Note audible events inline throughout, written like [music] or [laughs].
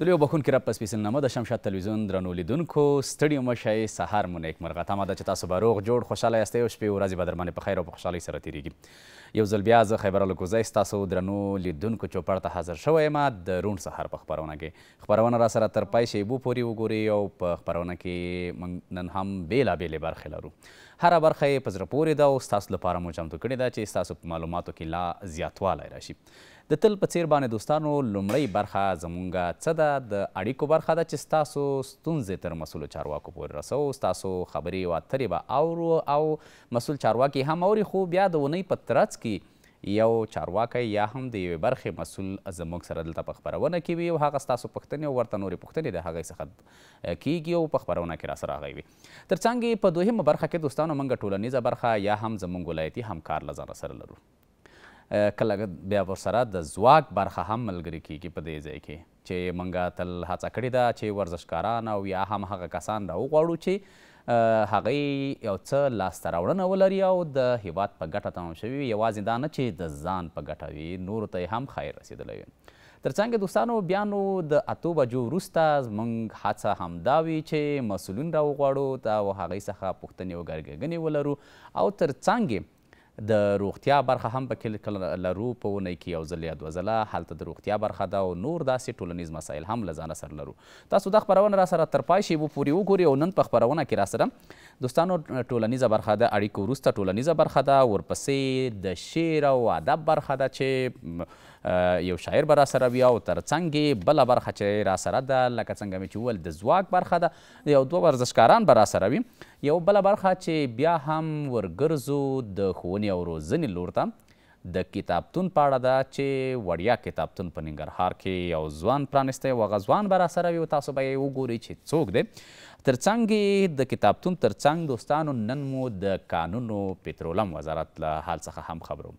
د لیو بخونکي رب په سپېڅلنامه د شمشاد تلویزیون درنو لیدونکو ستړي مه شئ سهار مو نیکمرغه تمه ده چې تاسو به روغ جوړ خوشحاله یاستئ او شپې ورځې به درباندې په خیر او په خوشحالۍ سره تېرېږي یو ځل بیا زه خیبر الکوزی ستاسو درنو لیدونکو چوپړ ته حاضر شوی یم د روڼ سهار په خپرونه کې خپرونه را سره تر پای شیبو پورې وګورئ او په خپرونه کې موږ نن هم بېلابېلې برخې لرو هره برخه یې په زړه پورې ده او ستاسو لپاره مو چمتو کړې ده چې ستاسو په معلوماتو کې لا زیاتوالی راشي د تل په څیر باندې دوستانو لومړی برخه زمونږ څه ده د اړیکو برخه ده چې ستاسو ستونزې تر مسولو چارواکو پورې رسو ستاسو خبرې واترې به اورو او مسول چارواکي هم اوري خو بیا د اونۍ په ترڅ کې یو چارواکی یا هم د یوې برخې مسول زموږ سره دلته په خپرونه کې وي او هغه ستاسو پوښتنې او ورته نورې پوښتنې د هغې څخه کیږي او په خپرونه کې راسره هغوی وي تر څنګ په دوهمه برخه کې دوستانو موږ ټولنیزه برخه یا هم زموږ ولایتي همکار له ځانه سره لرو کله بیا ورسره د ځواک برخه هم ملګرې کیږي په دې ځای کې چې منګه تل هڅه کړې ده چې ورزشکاران او یا هم هغه کسان راوغواړو چې هغې یو څه لاسته راوړنه ولري او د هیواد په ګټه تمام شوي وي یوازې دا نه چې د ځان په ګټه وي نورو ته هم خیر رسېدلی وي تر څنګه دوستانو بیا نو د اتو بجو وروسته زموږ هڅه همدا وي چې مسؤلین راوغواړو او هغې څخه پوښتنې او ګرګګنې ولرو او تر څنګ د روغتیا برخه هم پکې لرو په اونۍ کې یو ځل یا دوه ځله هلته د روغتیا برخه ده او نور داسې ټولنیز مسایل هم له ځانه سره لرو تاسو دا خپرونه را سره تر پای شیبو پورې وګورئ او نن په خپرونه کې را سره دوستانو ټولنیزه برخه د اړیکو وروسته ټولنیزه برخه ده ورپسې د شعر او ادب برخه ده چې یو شاعر به راسره وي او تر څنګ بله برخه چې راسره ده لکه څنګه مې چې وویل د ځواک برخه ده یو دوه ورزشکاران به راسره وي یو بله برخه چې بیا هم ورګرځو د ښوونې او روزنې لور ته د کتابتون په اړه ده چې وړیا کتابتون په ننګرهار کې یو ځوان پرانیستی و هغه ځوان به راسره وي تاسو به یې وګورئ چې څوک دی تر څنګ د کتابتون تر څنګ دوستانو نن مو د قانون پټرولم وزارت له حال څخه هم خبرو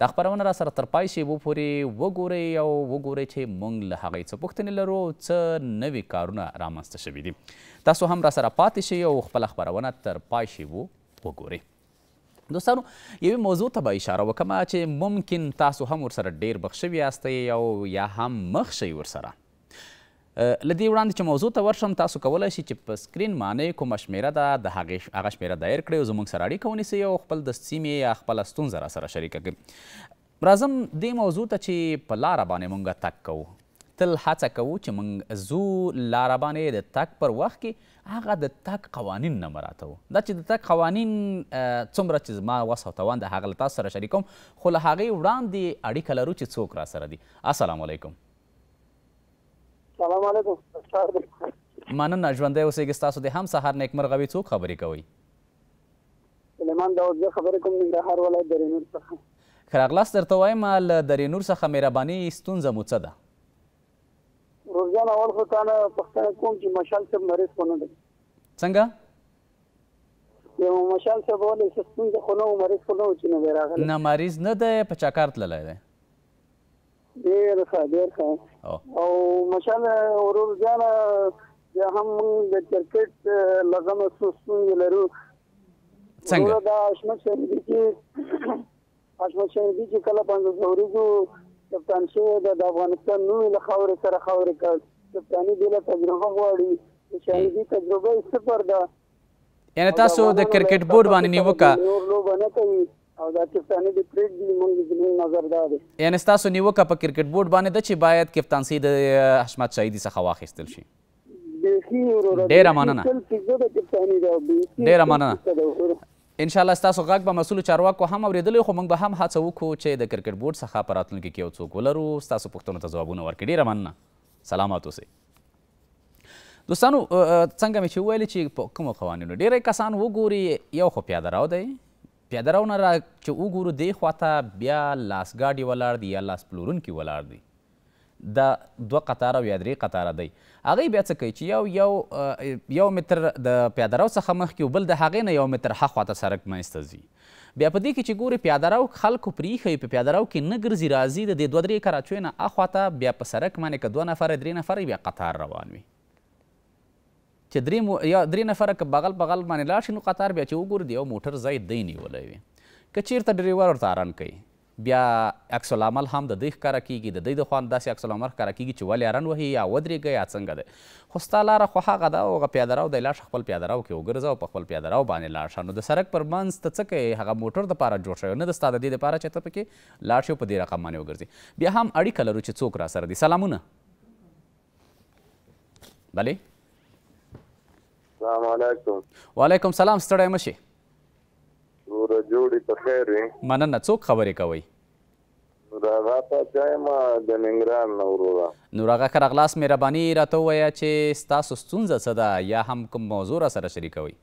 دا خپرونه را سره تر پای شیبو پورې وګورئ او وګورئ چې موږ له هغې څه پوښتنې لرو څه نوي کارونه رامنځته شوي دي تاسو هم را سره پاتې شئ او خپله خپرونه تر پای شیبو وګورئ دوستانو یوې موضوع ته به اشاره وکړم چې ممکن تاسو هم ورسره ډیر بخښوي یاستئ او یا هم مخ شئ ورسره لدې وړاندې چې موضوع ته ورشم تاسو کولی شئ چې په سکرین معنۍ کومه شمېره ده د هغې هغه شمېره دایر کړئ او زموږ سره اړیکه ونیسئ او خپل د سیمې یا خپله ستونزه راسره شریکه کړئ راځم دې موضوع ته چې په لاره باندې موږ تګ کوو تل هڅه کوو چې موږ زو لاره باندې د تګ پر وخت کې هغه د تګ قوانین نه مراتو دا چې د تګ قوانین څومره چې زما وس او توان د هغه له تاسو سره شریکوم خو له هغې وړاندې اړیکه لرو چې څوک راسره دي السلام علیکم سلام علیکم مننه ژوندی اوسئ ستاسو د هم سهار نیکمرغه وي څوک خبرې کوئ سلیمان داود زه خبرې کوم ننګرهار ولایت درینور څخه ښه راغلاست درته وایم له درینور څخه مهرباني ستونزه مو څه ده روزان اول خو تا نه پوښتنه کوم چې مشال صاحب مریض خو نه دی څنګه یو مشال صاحب ولې ستونزه خو نه و مریض خو نه و چې نه دی راغلی نه مریض نه دی په چکر تللی دی ډیر ښه ډیر ښه او مشال ورور جان یا هم د کرکټ لغم سوسون لرو څنګه دا اشمت شهیدی چې اشمت شهیدی چې کله باندې زوريجو کپتان شوی د افغانستان نوم له خاورې سره خاورې کړ کپتانی دله تجربه غواړي شهیدی تجربه صفر ده یعنی تاسو د کرکټ بورډ باندې نیوکه او دا کپتانی د پریکړې مونږ زموږ نظر دا دی یعنې ستاسو نیوکه په کرکټ بورډ باندې ده چې باید کپتانسي د حشمت شهیدي څخه واخیستل شي ډېره مننه ډېره مننه ان شاء الله ستاسو غږ به مسؤلو چارواکو هم اورېدلی خو موږ به هم هڅه وکړو چې د کرکټ بورډ څخه په راتلونکي کې یو څوک ولرو ستاسو پوښتنو ته ځوابونه ورکړي ډېره مننه سلامات اوسئ دوستانو څنګه مې چې وویلې چې په کومو قوانینو ډېری کسان وګوري یو خو پیاده رو دی پیادهرو نه را چې وګورو دې خواته بیا لاسګاډي ولاړ دي یا لاس پلورونکي ولاړ دي دا دوه قطاره او یا درې قطاره دی هغې بیا څه کوي چې یو یو یو متر د پیادهرو څخه مخکې او بل د هغې نه یو متر هخوا ته سړک منځته ځي بیا په دې کې چې ګوري پیادهرو خلکو پریښی په پیادهرو کې نه ګرځي راځي د دې دوه درې کراچیو نه اخواته بیا په سړک باندې که دوه نفره درې نفره بیا قطار روان وي چې درې مو یا درې نفره که بغل بغل باندې لاړ شي نو قطار بیا چې وګورو د یو موټر ځای دی نیولی وي که چیرته ډریور ورته اران کوي بیا عکس العمل هم د دوی ښکاره کیږي د دوی د خوا داسې عکس العمل ښکاره کیږي چې ولې ارن وهي یا ودرېږه یا څنګه دی خو ستا لاره خو هغه ده هغه پیاده رو دی لاړ شه خپل پیاده رو کې وګرځه او په خپل پیاده رو باندې لاړ شه نو د سړک پر منځ ته څه کوي هغه موټر دپاره جوړ شوی نه د ستا د دې دپاره چې ته پکې لاړ شي په دې رقم باندې وګرځي بیا هم اړیکه لرو چې څوک را سره دي سلامونه بله السلام علیکم وعلیکم سلام ستړی مشي نور جوړی په خیر وي مننه څوک خبرې کوي نوراغا ته چایم د ننګرهار نه وروره نوراغا ښه راغلاست مهرباني راته ووایه چې ستاسو ستونزه څه ده یا هم کوم موضوع را سره شریکوئ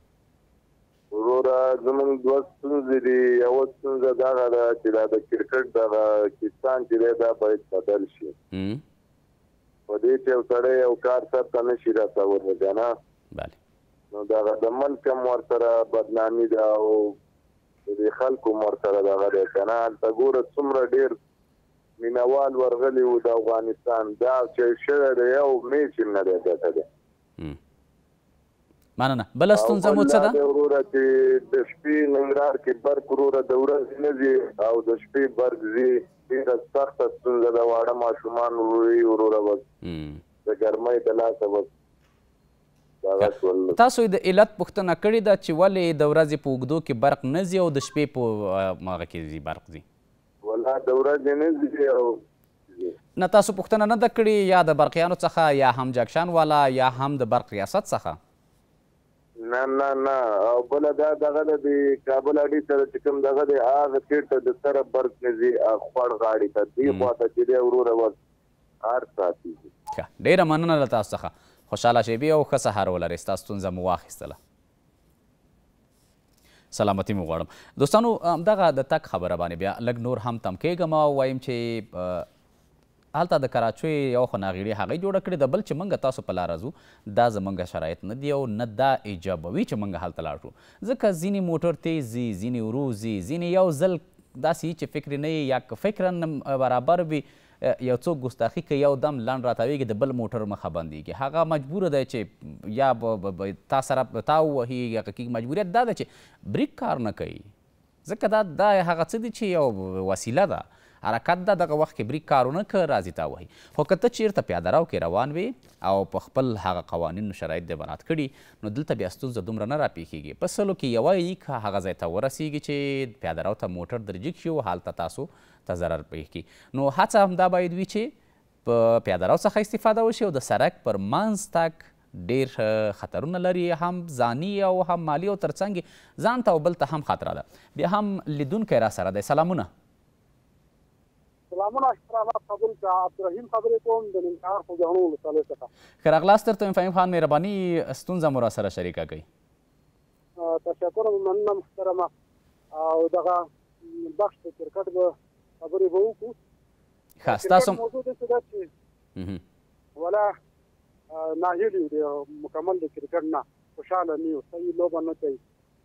وروره زمونږ دوه ستونزې دي یوه ستونزه دغه ده چې دا د کرکټ دغه کپتان چې دی دا باید بدل شي په دې چې یو سړی یو کار سرته نه شي راته ورنه که نه بله نو دا د ملک هم ورسره بدنامي ده او د خلکو هم ورسره دغه دی که نه هلته ګوره څومره ډېر مینوال ورغلي وو د افغانستان دا چې شوی دی یو میچ هم نه دی ګټه دی مننه بله ستونزه مو څه ده وروره چې د شپې ننګرهار کې برق وروره د ورځې نه ځي او د شپې برق ځي ډېره سخته ستونزه ده واړه ماشومان وروي وروره بس د ګرمۍ د لاسه بس تاسو د علت پوښتنه کړې ده چې ولې د ورځې په اوږدو کې برق نه ځي او د شپې په هغه کې ځي برق ځي والله د ورځې نه ځي او نه تاسو پوښتنه نه ده کړې یا د برقیانو څخه یا هم جاکشان والا یا هم د برق ریاست څخه نه نه نه او بل دا دغه د کابل اډې سره چې کوم دغه د هغه سیټ ته د سره برق نه ځي خوړ غاړې ته دی خواته چې دی وروره وس هر ساتي ډېره مننه له تاسو څخه خوشحاله شیبې او ښه سهار ولرئ ستا ستونزه مو واخیستله سلامتی مو غواړم دوستانو دغه د تک خبره باندې بیا لږ نور هم تم کېږم او وایم چې هلته د کراچۍ یو خو ناغیړي هغې جوړه کړې ده بل چې موږ تاسو په لاره ځو دا زموږ شرایط نه دي او نه دا ایجابوي چې موږ هلته لاړ شو ځکه ځینې موټر تیز ځي ځینې ورو ځي ځینې یو ځل داسې چې فکر نه یا که فکر برابر وي بی یو څوک ګستاخی کوي یو دم لنډ راتاویږي د بل موټر مخه بندیږي هغه مجبوره دی چې یا تا سره تا ووهي یا کې مجبوریت دا ده چې بریک کار نه کوي ځکه دا دا هغه څه دی چې یو وسیله ده حرکت ده دغه وخت کې بریک کارونه که راځي تا وهي خو که ته چیرته پیاده رو کې روان وې او په خپل هغه قوانینو شرایط دی مراعات کړي نو دلته بیا ستونزه دومره نه راپېښېږي په سلو کې یوه یي که هغه ځای ته ورسیږي چې پیاده رو ته موټر درجګ شي او هلته تاسو ته ضرر پېښکي نو هڅه همدا باید وي چې په پیاده رو څخه استفاده وشي او د سړک پر منځ تک ډیر خطرونه لري هم ځاني او هم مالی او ترڅنګ ځان ته او بل ته هم خطره ده بیا هم لیدونکی را سره دی سلامونه سلامونه احترامات قبول کا عبدالرحیم خبرې کوم د ننګرهار خوږیاڼو ولسوالۍ څخه ښه راغلاست درته ویم فهیم خان مهرباني ستونزه مو راسره شریکه کړئ تشکر مننه محترمه او دغه بخش د کرکټ به خبرې به وکړو ښه ستاسو موضوع داسې ده چې ولا ناهیلي مکمل د کرکټ نه خوشحاله نه یو صحیح لوبه نه کوي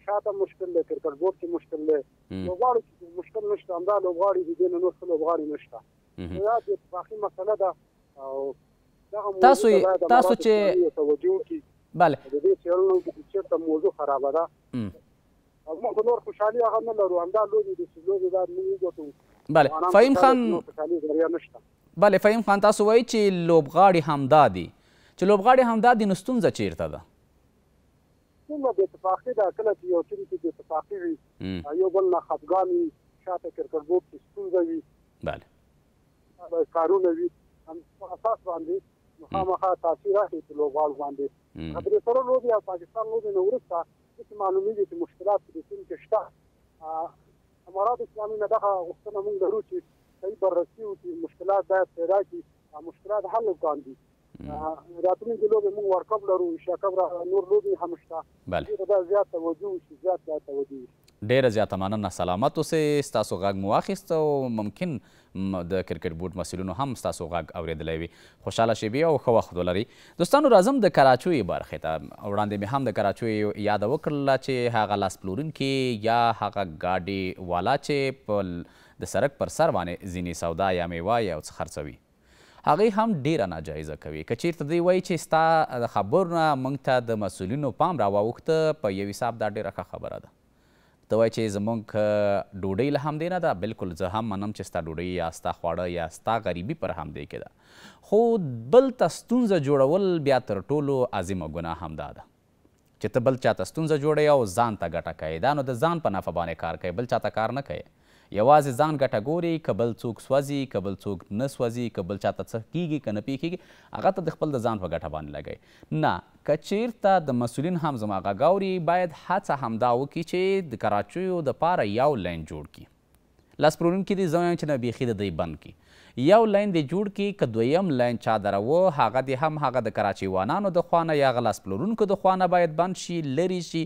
شاته مشکل دی کرکټ بورډ کې مشکل دی لوبغاړو کې مشکل نشته همدا لوبغاړي دي دین نور څه لوبغاړي نشته دا د اتفاقي مسله ده او تاسو تاسو چې توجه کی بله د دې څېړنو کې چیرته موضوع خراب ده او موږ نور خوشحالي هغه نه لرو همدا لوبي دي چې لوبي دا نه یو بله فهیم خان بله فهیم خان تاسو وایي چې لوبغاړي همدا دي چې لوبغاړي همدا دي نو ستونزه چیرته ده کومه به اتفاقی دا کله چې یو څه کې اتفاقی وي یو بل نه خفقان وي شاته کرکربوب کې ستونزه وي بله کارونه وي هم اساس باندې مخامخ تاثیر اخلي په لوبغاړو باندې خبرې سره لوبي او پاکستان لوبي نو ورسته هیڅ معلومي دي چې مشکلات په ټیم کې شته امارات اسلامي نه دغه غوښتنه مونږ درو چې صحیح بررسي او مشکلات باید پیدا شي مشکلات حل وکاندي راتلونکي لوبه موږ ورکپ لرو ایشیا کپ نور لوبې هم شته بله دا زیات توجه وشي زیات زیات توجه وشي ډیره زیاته مننه سلامت اوسئ ستاسو غږ مو واخیست او ممکن د کرکټ بورډ مسؤلینو هم ستاسو غږ اورېدلی وي خوشحاله شیبې او ښه وخت ولرئ دوستانو راځم د کراچوي برخې ته وړاندې مې هم د کراچوي یاده وکړله چې هغه لاس پلورونکي یا هغه ګاډي والا چې په د سرک پر سر باندې ځینې سودا یا میوه یا څه خرڅوي هغې هم ډیره ناجایزه کوي که چیرته دوی وایي چې ستا د خبرو نه موږ ته د مسؤلینو پام راواوښته په یو حساب دا ډیره ښه خبره ده ته وایي چې زموږ ډوډۍ له همدې نه ده بالکل زه هم منم چې ستا ډوډۍ یا ستا خواړه یا ستا غریبي پر همدې کې ده خو بل ته ستونزه جوړول بیا تر ټولو عظیمه ګناه همدا ده چې ته بل چاته ستونزه جوړوي او ځان ته ګټه کوي دا نو د ځان په نفع باندې کار کوي بل چاته کار نه کوي یوازې ځان ګټه ګوري که بل څوک سوځي که بل څوک نه سوځي که بل چاته څه کیږي که نه پېښېږي هغه ته د خپل د ځان په ګټه باندې لګوي نه که چیرته د مسولین هم زما غږ اوري باید هڅه همدا وکړي چې د کراچیو دپاره یو لین جوړ کړي لاس پرونکي دي زه وایم چې نه بیخي د دوی بند کړي یو لاین دی جوړ کی که دویم لاین چا درو هغه دی هم هغه د کراچي وانانو د خوانه یا غلاس پلورونکو د خوانه باید بند شي لري شي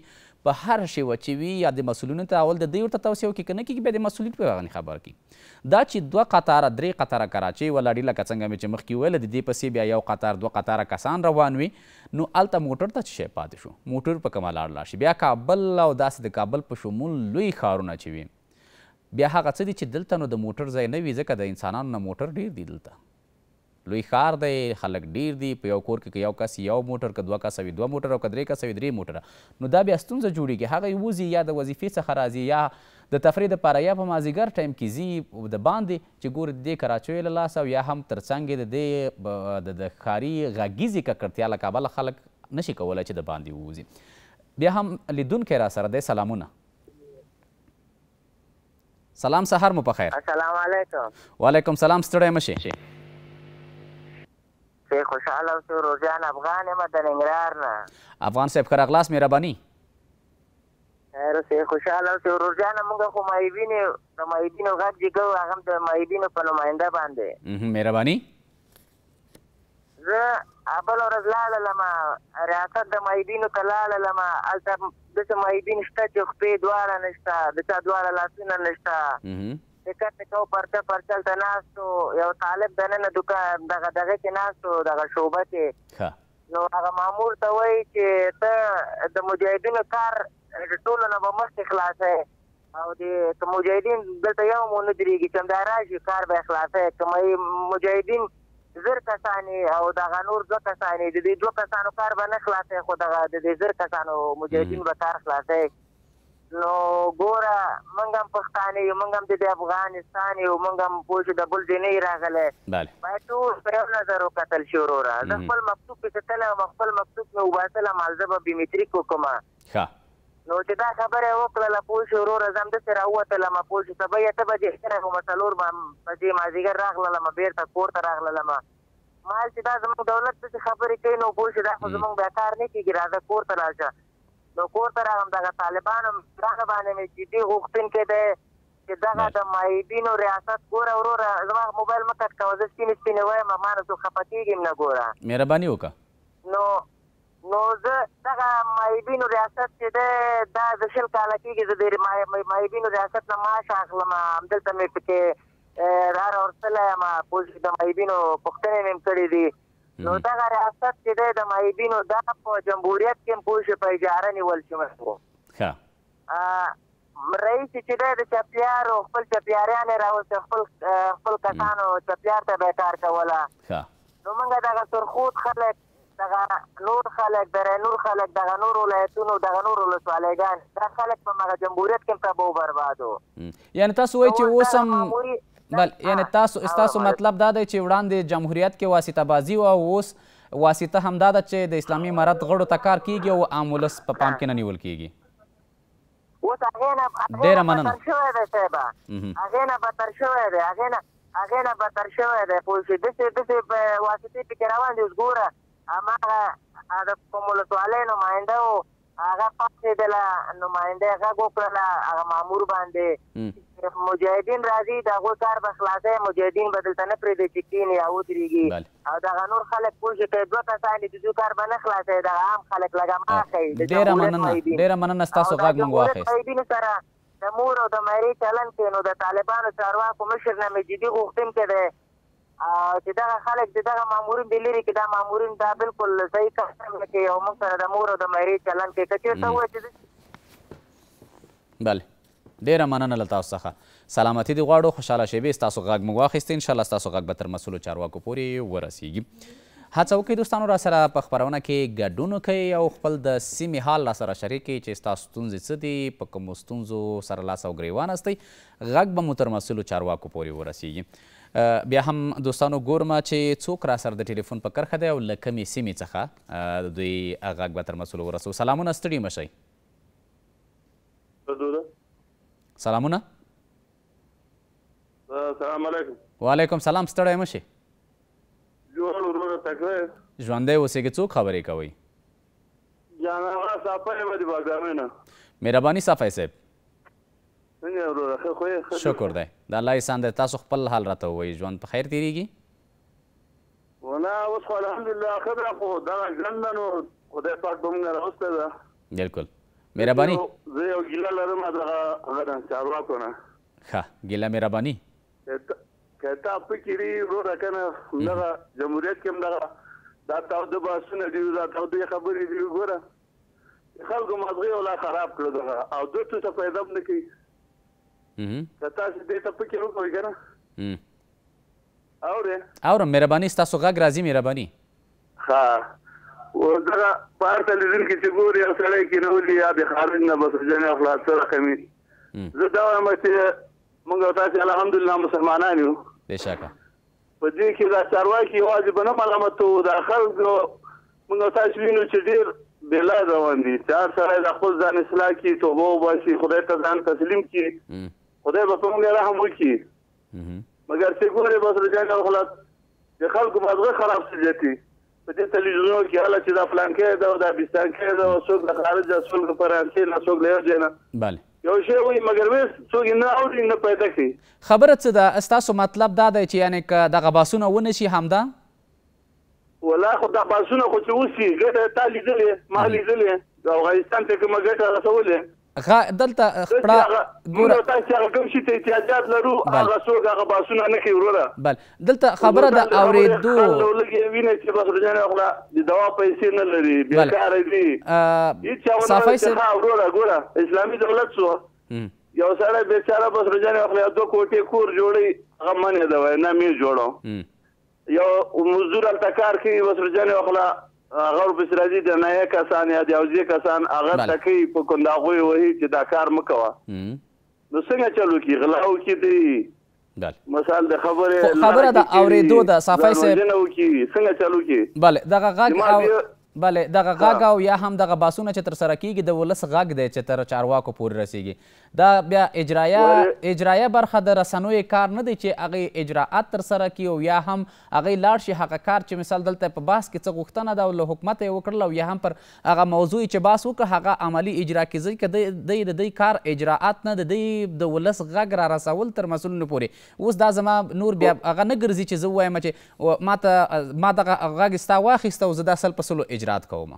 په هر شی چې وي یا د مسؤلینو ته اول د دوی ورته توصیه وکړي که نه کېږي بیا د مسؤلیت په باندې خبر کړي دا چې دوه قطاره درې قطاره کراچۍ ولاړې لکه څنګه مې چې مخکې وویل د دې پسې بیا یو قطار دوه قطاره کسان روان وي نو هلته موټر ته څه شی پاتې شو موټر په کومه لار لاړ شي بیا کابل او داسې د کابل په شمول لوی ښارونه چې وي بیا هغه څه دي چې دلته نو د موټر ځای نه وي ځکه د انسانانو نه موټر ډېر دي دلته لوی ښار دی خلک ډیر دي په یو کور کې که یو کس یو موټر که دوه کسه وي دوه موټره او که درې کسه وي درې موټره نو دا بیا ستونزه جوړیږي هغه یې وځي یا د وظیفې څخه راځي یا د تفریح دپاره یا په مازیګر ټایم کې ځي د باندې چې ګورې د دې کراچیو له لاسه او یا هم تر څنګ یې د دې د ښاري غږیزې ککړتیا له کبله خلک نشي کولی چې د باندې ووځي بیا هم لیدونکی را سره دی سلامونه سلام سهار مو په خیر السلام علیکم وعلیکم سلام ستړی مشي چې خوشاله اوسو روزیان افغان یم د ننګرهار نه افغان صاحب ښه راغلاست مهرباني خیر اوسې خوشاله اوسو روزیان موږ خو معیبینې د معیبینو غږ چې کوو هغه هم د معیبینو په نماینده باندې مهرباني زه اول ورځ لاړلم ریاست د معیبینو ته لاړلم هلته داسې معیبین شته چې خپې دواړه نه شته د چا دواړه لاسونه نه شته ټکټ مې کو پرده پرچل ته ناستو یو طالب دننه دکان دغه دغه کې ناستو دغه شوبه کې نو هغه مامور ته وایي چې ته د مجاهدینو کار ټولو نه به مخکې خلاص او د که مجاهدین دلته یو مو نه درېږي چې همدا راشي کار به خلاص دی که مجاهدین زر کسانې او دغه نور دوه کسانې د دې دوه کسانو کار به نه خلاص خو دغه د دې زر کسانو مجاهدین به کار خلاص نو ګوره موږ هم پښتانه یو موږ هم د افغانستان یو موږ هم پوه د بل دیني راغله باید ټول پر نظر وکتل شو را د خپل مکتوب په تله خپل مکتوب نو وباسل مالزه به میتری کوکما ها نو چې دا خبره وکړه لا پوه شو ورو زم د سره وته لا ما پوه شو سبا یې ته بجې سره کوم څلور ما بجې ما زیګر راغله لا ما بیرته کور ته راغله لا ما مال چې دا زموږ دولت څه خبرې کوي نو پوه شو دا خو زموږ به کار نه کیږي راځه کور ته راځه نو کور ته راغم دغه طالبانو دغه باندې مې جدي غوښتونکي دی چې دغه د مایبینو ریاست ګوره وروره زما موبایل مه کټ کوه زه سپینې سپینې وایم ما نه څو خفه کېږم نه ګوره مهرباني وکړه نو نو زه دغه مایبینو ریاست چې ده دا د شل کاله کېږي زه د مایبینو ریاست نه معاش اخلم همدلته مې پکې را راورتلی یم پوه د مایبینو پوښتنې مې کړې دي نو دا ریاست چې د مایبینو دا په جمهوریت کې پوه شو په اجاره نیول شوی وو ښه رئیس چې دی د چپیار او خپل چپیاریان یې راوستې خپل خپل کسانو چپیار ته به یې کار کوله نو موږ دغه سرخوت خلک دغه نور خلک دغه نور خلک دغه نور ولایتونو دغه نور ولسوالیګان دا خلک په مغه جمهوریت کې په بربادو یعنی تاسو وایئ چې اوس هم بل یعنی تاسو تاسو مطلب دا دی چې وړاندې جمهوریت کې واسطه بازی او اوس واسطه هم دا ده چې د اسلامي امارت غړو ته کار کیږي او امولس په پا پام کې نه نیول کیږي ډیره مننه هغې نه بدتر شوی دی هغې نه هغې نه بدتر شوی دی پوه شوې داسې داسې واسطې پکې روان دي اوس ګوره هماغه د کوم ولسوالۍ نماینده و هغه پاتې دلا نمائنده هغه وکړه هغه مامور باندې مجاهدین راځي دا غوکار به خلاصې مجاهدین بدلته نه پرې د چکین یا ودرېږي او دا غنور خلک پوه شي ته دوه کسان د دوه کار باندې خلاصې دا عام خلک لګا ما کوي ډېر مننه ډېر مننه تاسو غاګ مونږ واخیست د مور او د مېری چلن کې نو د طالبانو چارواکو مشر نه مجدي غوښتم کړي چې دا خلک چې دا مامورین د لری کې دا مامورین دا بالکل صحیح کار کوي او موږ سره د مور او د مېری چلن کې کچې ته وایي چې بله ډیره مننه له تاسو څخه سلامتی دی غواړو خوشاله شیبې ستاسو غږ مو واخیست انشاءالله ستاسو غږ به تر مسلو چارواکو پورې ورسیږي هڅه وکړئ دوستانو راسره په خپرونه کې ګډون وکړئ او خپل د سیمې حال راسره شریک کړئ چې ستاسو ستونزې څه دي په کومو ستونزو سره لاس او ګریوان هستئ غږ به مو تر مسلو چارواکو پورې ورسیږي بیا هم دوستانو ګورم چې څوک را سره د ټلیفون په کرښه دی او له کومې سیمې څخه د دوی غږ به تر مسولو ورسو سلامونه ستړي مه شئ سلامونه سلام علیکم وعلیکم سلام ستړی مه شئ جوړ ورونه تکړه ژوندی اوسېږي څوک خبرې کوئ جانه صافی یم د بګامې نه مهرباني صافی صاحب څنګه وروره ښه خو یې شکر دی د الله احسان دی تاسو خپل حال راته ووایي ژوند په خیر تیریږي ولا اوس خو الحمدلله ښه ده خو دغه ژوند ده نو خدای پاک به موږ راوستی ده بلکل مهرباني زه یو ګیله لرم دغه هغه د چارواکو نه ښه ګیله مهرباني که تا فکرې وروره که نه دغه جمهوریت کې هم دغه دا تاوده باسونه دي دا تاوده خبرې دي وګوره خلکو مازغې ولا خراب کړو دغه او دوی څه پیدا هم نه کوي که تاسو دې ټپه کې وکړئ که نه اورې اورم مهرباني ستاسو غږ راځي مهرباني ښه اوس دغه بهر ته لیدونکي چې ګوري یو سړی کېنولي یا د خارج نه بس جنې خلاص سره کمي زه دا وایم چې موږ تاسو الحمدلله مسلمانان یو بېشکه په دې کې دا چارواکي یوازې به نه ملامتو دا خلک موږ تاسو وینو چې ډېر بلا روان دي چې هر سړی د خپل ځان اصلاح کړي توبه وباسي خدای ته ځان تسلیم کړي خدای به څنګه رحم وکړي مګر چې ګورې بس رجان او خلاص د خلکو مزغه خراب شي دي په دې تلویزیون کې حالا چې دا پلان کې دا د پاکستان کې دا څوک د خارج د څوک په فرانسې نه څوک لیو جنا bale یو شی وایي مګر وس څوک نه اوري نه پیدا کوي خبره څه ده ستاسو مطلب دا دی چې یعنې که دغه باسونه ونه شي همدا ولا خو دا باسونه خو چې اوسي ګټه تا لیدلې ما لیدلې د افغانستان ته کومه ګټه رسولې غا دلته خپړه ګوره تاسو هغه کوم شي ته احتیاجات لرو هغه څوک هغه باسونه نه کوي وروره بل دلته خبره د اوریدو لګي ویني چې بخرجان اخلا د دوا پیسې نه لري بیکار دي هیڅ صافي سره وروره ګوره اسلامي دولت شو یو سره بیچاره بخرجان اخلا دوه کوټې کور جوړي غمنه دا وای نه مې جوړو یو مزدور التکار کوي بخرجان اخلا هغه په سرادي د نه کسان یا د اوځي کسان هغه تکي په کنداغوي وهي چې دا کار مکوه نو څنګه چلو کی غلاو کی دی بله مثال د خبره خبره د اوریدو د صفای سه څنګه چلو کی بله دغه غاګ او بله دغه غاګ او یا هم دغه باسونه چې تر سره کیږي د ولس غاګ دی چې تر چارواکو پورې رسیږي دا بیا اجرایه اجرایه برخه د رسنوی کار نه دی چې هغې اجراعات ترسره کړي او یا هم هغې لاړ شي هغه کار چې مثال دلته په بحث کې څه غوښتنه ده او له حکومته یې وکړله او یا هم پر هغه موضوع چې بحث وکړ هغه عملی اجرا کړي ځکه دی د دوی کار اجراعات نه د دوی د ولس غږ را رسول تر مسؤلینو پورې اوس دا زما نور بیا هغه نه ګرځي چې زه ووایم چې ما ته ما دغه غږ ستا واخیسته او زه دا سل په سلو اجرات کوم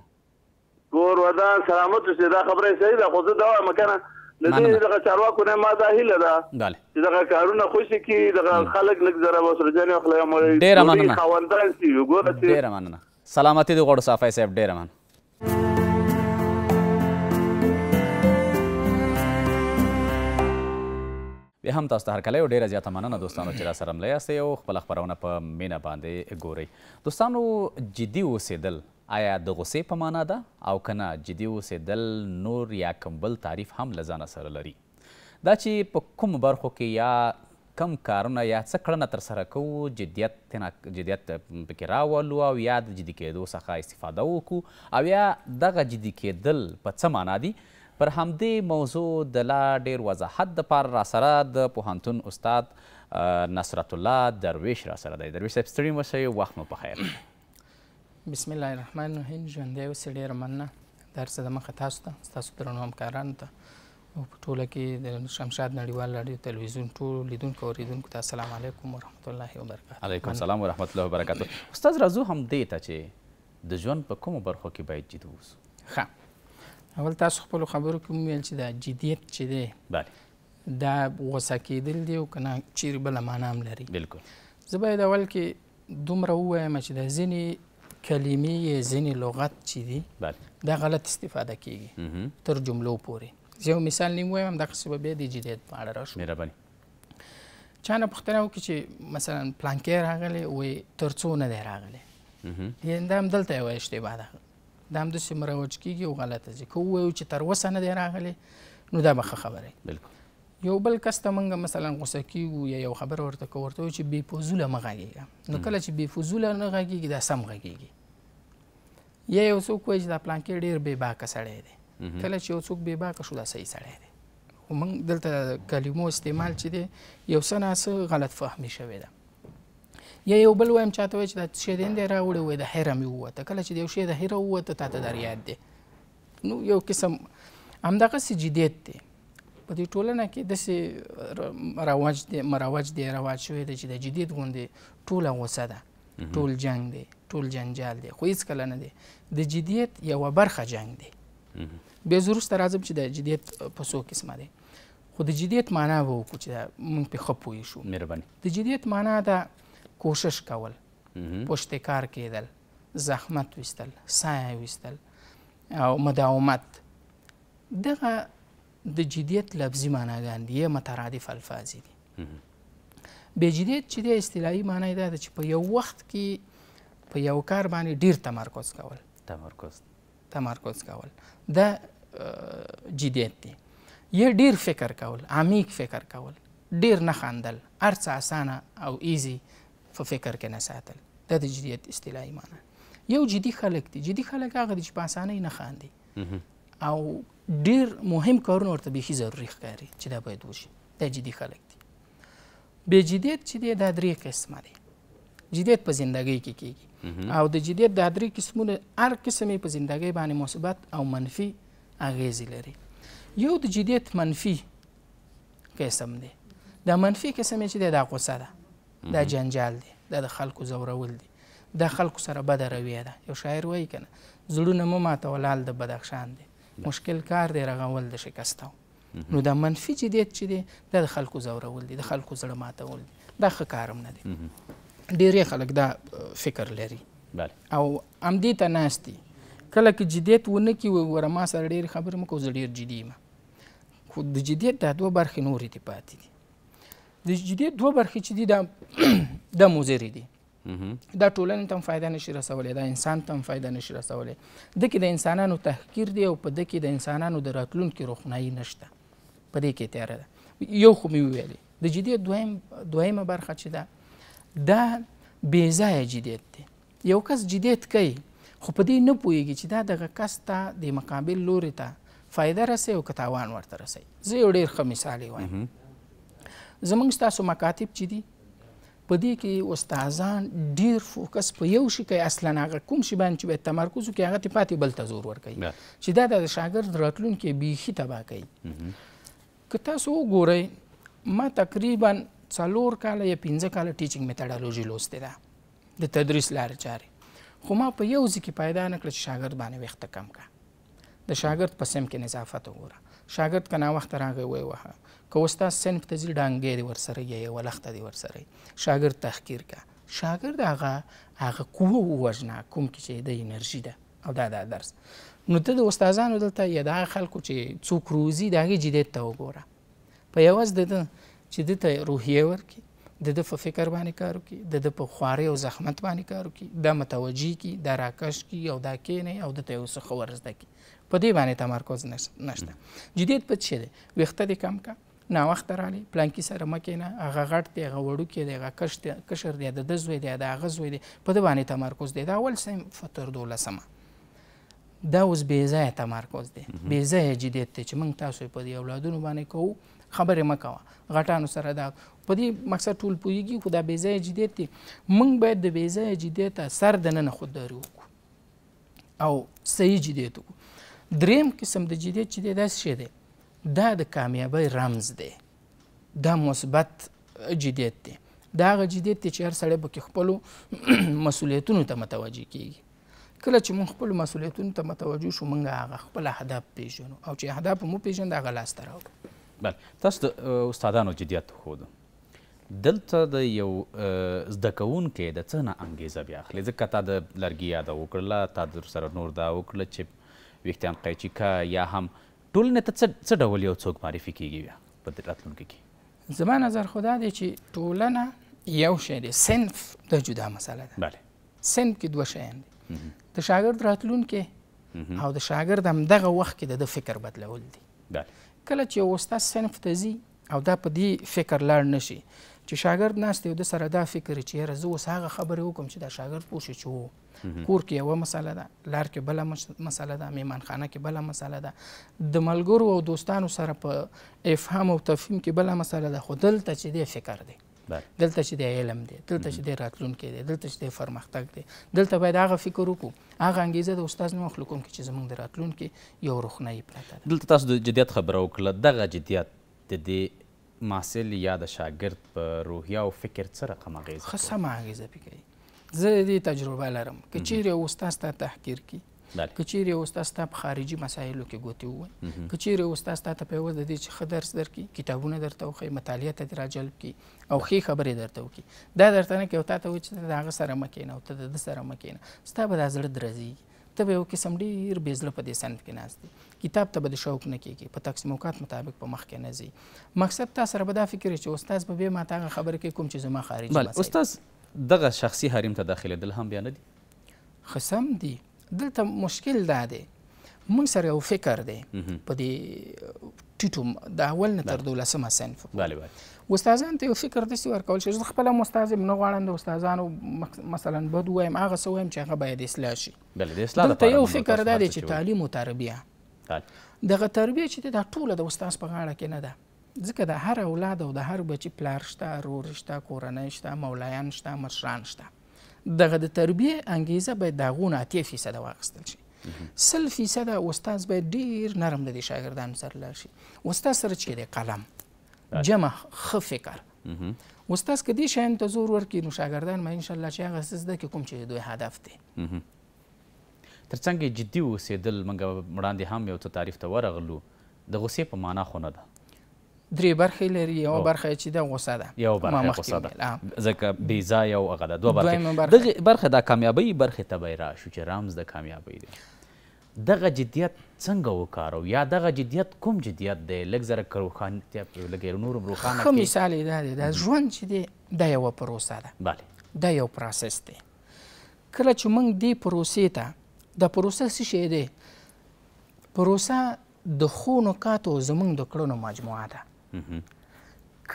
ګور ودا سلامت اوسې دا خبره صحیح ده خو زه دا وایم که نه د دې دغه چارواکو نه ما دا هیله ده چې دغه کارونه خوشي کی دغه خلک لږ ذره وسرجن او خلک مو ډیر مننه خواندان سی وګوره ډیر مننه سلامتی دی غوړو صافای صاحب ډیر مننه بیا هم تاسو ته هرکلی او ډېره زیاته مننه دوستانو چې راسره ملی یاستئ او خپله خپرونه په مینه باندې ګورئ دوستانو جدي اوسېدل آیا د غصې په معنا ده او کنه جدي اوسېدل نور یا کوم بل تعریف هم له ځانه سره لري دا چې په کوم برخو کې یا کم کارونه یا څه کړنه ترسره کوو جدیت جدیت پکې راولو او یا د جدي کېدو څخه استفاده وکړو او یا دغه جدي کېدل په څه معنا دي پر همدې موضوع د لا ډیر وضاحت دپاره راسره د پوهنتون استاد نصرت الله درویش راسره دی درویش صاحب ستړي مه وخت مو په خیر بسم الله الرحمن الرحیم ژوندی اوسې ډېره مننه د هر څه د مخه تاسو ته ستاسو درنو همکارانو ته او په ټوله کې د شمشاد نړیوال راډیو تلویزیون ټول لیدونکو اوریدونکو ته السلام علیکم ورحمت الله وبرکاته علیکم السلام ورحمت الله وبرکاته استاد راځو هم دې ته چې د ژوند په کومو برخو کې باید جدي اوسو ښه اول تاسو خپلو خبرو کې وویل چې دا جدیت چې دی بله دا غوسه کېدل دی او که نه چیرې بله معنا هم لري بلکل زه باید اول کې دومره ووایم چې د ځینې کلمې ځینې لغت چې دي دا غلط استفاده کیږي تر جملو پورې زه یو مثال نیم وایم دغسې به بیا د جدیت په اړه راشو مهرباني چا نه پوښتنه وکړي چې مثلا پلانکې راغلی وایي تر څو نه دی راغلی دا هم دلته یوه اشتباه ده دا هم داسې مروج کیږي او غلطه ځي که ووایو چې تر وسه نه دی راغلی نو دا به ښه خبره یو بل کس ته مونږ مثلا غوسه کیږو یا یو خبر ورته کو ورته چې بې فضوله مه غږېږه نو کله چې بې فضوله نه غږېږي دا سم غږېږي یا یو څوک وایي چې دا پلانکې ډېر بې باکه سړی دی کله چې یو څوک بې باکه شو دا صحیح سړی دی خو مونږ دلته کلمو استعمال چې دی یو څه ناڅه غلط فهمي شوې ده یا یو بل وایم چاته وایي چې دا شی دی نه راوړی وایي د حیره مې ووته کله چې د یو شی د حیره ووته تا ته در یاد دی نو یو قسم همدغسې جدیت دی په دې ټولنه کې داسې رواج دی مروج دی رواج شوی دی چې د جدید غوندې ټوله غوسه ده ټول جنگ دی ټول جنجال دی خو هېڅکله نه دی د جدیت یوه برخه جنگ دی بیا زروسته راځم چې د جدیت په څو قسمه دی خو د جدیت معنا به وکړو چې موږ پې ښه پوه شو مهرباني د جدیت معنا ده کوشش کول پشت کار کېدل زحمت ویستل سایه ویستل او مداومت دغه د جدیت لفظي معناګان دي مترادف الفاظ دي به جدیت چې د اصطلاحي معنی دا ده چې په یو وخت کې په یو کار باندې ډیر تمرکز کول تمرکز تمرکز کول دا جدیت دی یا ډیر فکر کول عمیق فکر کول ډیر نه خندل ارڅ اسانه او ایزی په فکر کې نه ساتل دا د جدیت اصطلاحي معنی یو جدي خلک دي جدي خلک هغه دي چې په اسانۍ نه خاندي او ډیر مهم کارونه ورته بیخي ضروري ښکاري چې دا باید وشي دا جدي خلک دي بې جدیت چې دی دا درې قسمه دی جدیت په زندګۍ کې کېږي او د جدیت دا درې قسمونه هر قسم یې په زندګۍ باندې مثبت او منفي اغیزې لري یو د جدیت منفي قسم دی دا منفي قسم چې دی دا غوسه ده دا جنجال دی دا د خلکو ځورول دي د خلکو سره بده رویه ده یو شاعر وایي که نه زړونه مه ماتوه لال د بدخشان دی مشکل کار دی رغول د شکستو نو دا منفي جديت چې دی دا د خلکو زورول دي د خلکو زړه ماتول دي دا ښه کارم نه دی ډیری خلک دا فکر لري بله او همدې ته ناست دي کله کې جديت ونه کي وره ما سره ډېرې خبرې مه کوو زه ډېر جدي یم خو د جديت دا دوه برخې نورې دي پاتې دي د جديت دوه برخې چې دي دا [clears throat] دا مضرې دي دا ټولنې ته هم فایده نشي رسولی دا انسان ته هم فایده نشي رسولی ده کې د انسانانو تحقیر دی او په ده کې د انسانانو د راتلونکي روښنایي نشته په دې کې تیاره ده یو خو مې وویلې د جدیت دویم دویمه برخه چې ده دا بېځایه جدیت دی یو کس جدیت کوي خو په دې نه پوهېږي چې دا دغه کس ته د مقابل لوري ته فایده رسوي او که تاوان ورته رسوي زه یو ډېر ښه مثال یې وایم زموږ ستاسو مکاتب چې دي په دې کې استادان ډیر فوکس په یو شي کوي اصلا هغه کوم شي باندې چې باید تمرکز وکړي هغه ته پاتې بل ته زور ورکوي چې دا د شاګرد راتلونکي بیخي تباه کوي که تاسو وګورئ ما تقریبا څلور کاله یا پنځه کاله ټیچینګ میتھډالوژي لوستې ده د تدریس لارې چارې خو ما په یو ځکه پیدا نه کړ چې شاګرد باندې وخت کم کا د شاګرد په سیم کې نظافت وګوره شاګرد که ناوخته راغی وی وهه که استاد صنف ته ځي ډانګې دې ورسره یا یوه لخته دې ورسره شاګرد تحقیر که شاګرد هغه هغه قوه ووژنه کوم کې چې د انرژي ده او دا دا درس نو ته د استادانو دلته یا د هغه خلکو چې څوک روزي د هغې جدیت ته وګوره په یوازې د ده چې ده ته روحیه ورکړي د ده په فکر باندې کار وکړي د ده په خوارۍ او زحمت باندې کار وکړي دا متوجه کړي دا راکش کړي او دا کښېني او دته یو څه ښه ور زده کړي په دې باندې تمرکز نشته جدیت په څه دی وخته دې کم کا نا وخت رالی پلانکی سره مکینه هغه غټ دی هغه وړو کې دی هغه کش دی کشر دی د دزوی دی د هغه زوی دی په دې باندې تمرکز دی دا اول سم فتر دولسمه دا اوس بې ځای تمرکز دی بې ځای جدیت دی چې موږ تاسو په دې اولادونو باندې کوو خبرې مکوه غټانو سره دا په دې مقصد ټول پوهیږي خو دا بې ځای جدیت دی موږ باید د بې ځای جدیت سر دننه خودداري وکړو او صحیح جدیت وکړو دریم قسم د جدیت چې دی داسې شی دی دا د کامیابۍ رمز دی دا مثبت جدیت دی دا هغه جدیت دی چې هر سړی پکې خپلو [clears throat] مسؤلیتونو ته متوجه کیږي کله چې مونږ خپلو مسؤلیتونو ته متوجه شو مونږ هغه خپل اهداف پیژنو او چې اهداف مو پیژند هغه لاسته راوړو بله تاسو د استادانو جدیت ښودو دلته د یو زده کوونکی د څه نه انګیزه بیا اخلي ځکه تا د لرګي یاده وکړله تا در سره نور دا وکړله چې ویښتان قیچي که یا هم ټولنې ته څه ډول یو څوک معرفي کیږي په راتلونکي کې زما نظر خو دا دی چې ټولنه یو شی دی صنف د جدا مسله ده بله صنف کې دوه شیان دي د شاګرد راتلونکی او د شاګرد همدغه وخت کې د ده فکر بدلول دي کله چې یو استاد صنف ته ځي او دا په دې فکر لاړ نه شي چې شاګرد ناست یو د سره دا فکر چې یاره زه اوس هغه خبرې وکړم چې دا شاګرد پوه شي چې و کور کې یوه مسله ده لار کې بله مسله ده میمانخانه کې بله مسله ده د ملګرو او دوستانو سره په افهام او تفهیم کې بله مسله ده خو دلته چې دی فکر دی دلته چې د علم دی دلته چې د راتلونکي دی دلته چې د پرمختګ دی دلته باید هغه فکر وکړو هغه انګیزه د استاد نه مخلو کوم چې زموږ د راتلونکي یو روښنایي پرته ده دلته تاسو د جدیت خبره وکړه دغه جدیت د دې محصل یا د شاګرد په روحیه او فکر څه رقم اغیزه ښه سمه اغیزه پې کوي زه دې تجربه لرم که چیرې استاد ستا تحقیر کي که چیرې استاد ستا په خارجي مسایلو کې ګوتې ووهي که چیرې استاد ستا ته پیوز د دې چې ښه درس درکړي کتابونه درته وښي مطالعه ته دې راجلب کړي او ښې خبرې درته وکړي دا درته نه کوي او تا ته وایي چې ته د هغه سره مه کښېنه او ته د ده سره مه کښېنه ستا به دا زړه درځېږي ته به یو قسم ډېر بې زړه په دې صنف کې ناست دی کتاب ته به د شوق نه کېږي په تقسیم اوقات مطابق په مخکې نه ځي مقصد تا سره به دا فکر چې استاد به بیا ماته هغه خبره کوي کوم چې زما خارج بله استاد دغه شخصي حریم ته داخلېدل هم بیا نه دي ښه سم دي دلته مشکل دا دی مونږ سره یو فکر دی په دې ټیټو د اول نه تر دولسمه صنف بله بله استادان ته یو فکر دسی ورکول شي زه خپل مستاذ نه غواړم د استادانو مثلا بد وایم هغه سو وایم چې هغه باید اصلاح شي بله د اصلاح لپاره یو فکر دا دی چې تعلیم او تربیه دغه تربیه چې دا ټوله د استاد په غاړه کې نه ده ځکه د هر اولاد او د هر بچي پلار شته رور شته کورنۍ شته مولایان شته مشران شته دغه د تربیه انګیزه باید د هغو نه اتیا فیصده واخیستل شي سل فیصد استاد باید ډیر نرم د دې شاګردانو سره لاړ شي استاد سره چې دی قلم جمع ښه فکر استاد که دې شیانو ته زور ورکړي نو شاګردان به انشاءالله چې هغه څه زده کړي کوم چې دوی هدف دی ترڅنګ جدي اوسېدل موږ وړاندې هم یو څه تعریف ته ورغلو د غصې په معنا خو نه ده درې برخې لري یو برخه چې د غوسه ده یو برخه غوسه ده ځکه بې ځایه او هغه ده دوه برخې دغې برخه دا کامیابۍ برخې ته به یې راشو چې رامز د کامیابۍ دی دغه جدیت څنګه وکارو یا دغه جدیت کوم جدیت دی لږ زره که روښانتیا لږ نور روښانه ښه مثال یې دا دی دا ژوند چې دی دا یوه پروسه ده بله دا یو پروسس دی کله چې موږ دې پروسې ته د پروسه څه شی دی پروسه د ښو نکاتو زموږ د کړنو مجموعه ده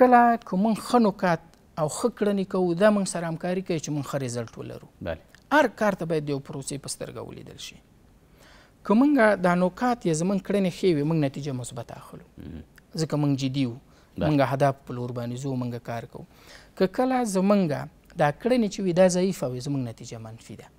کله که موږ ښه نکات او ښه کړنې کوو دا موږ سره همکاري کوي چې موږ ښه رزلټ ولرو بله هر کار ته باید د یو پروسې په سترګه ولیدل شي که مونږ دا نوکات یا زمونږ کړنې ښې وي مونږ نتیجه مثبت اخلو ځکه مونږ جدي وو مونږ هدف په لور باندې ځو مونږ کار کوو که کله زمونږ دا کړنې چې وي دا ضعیفه وي زمونږ نتیجه منفي ده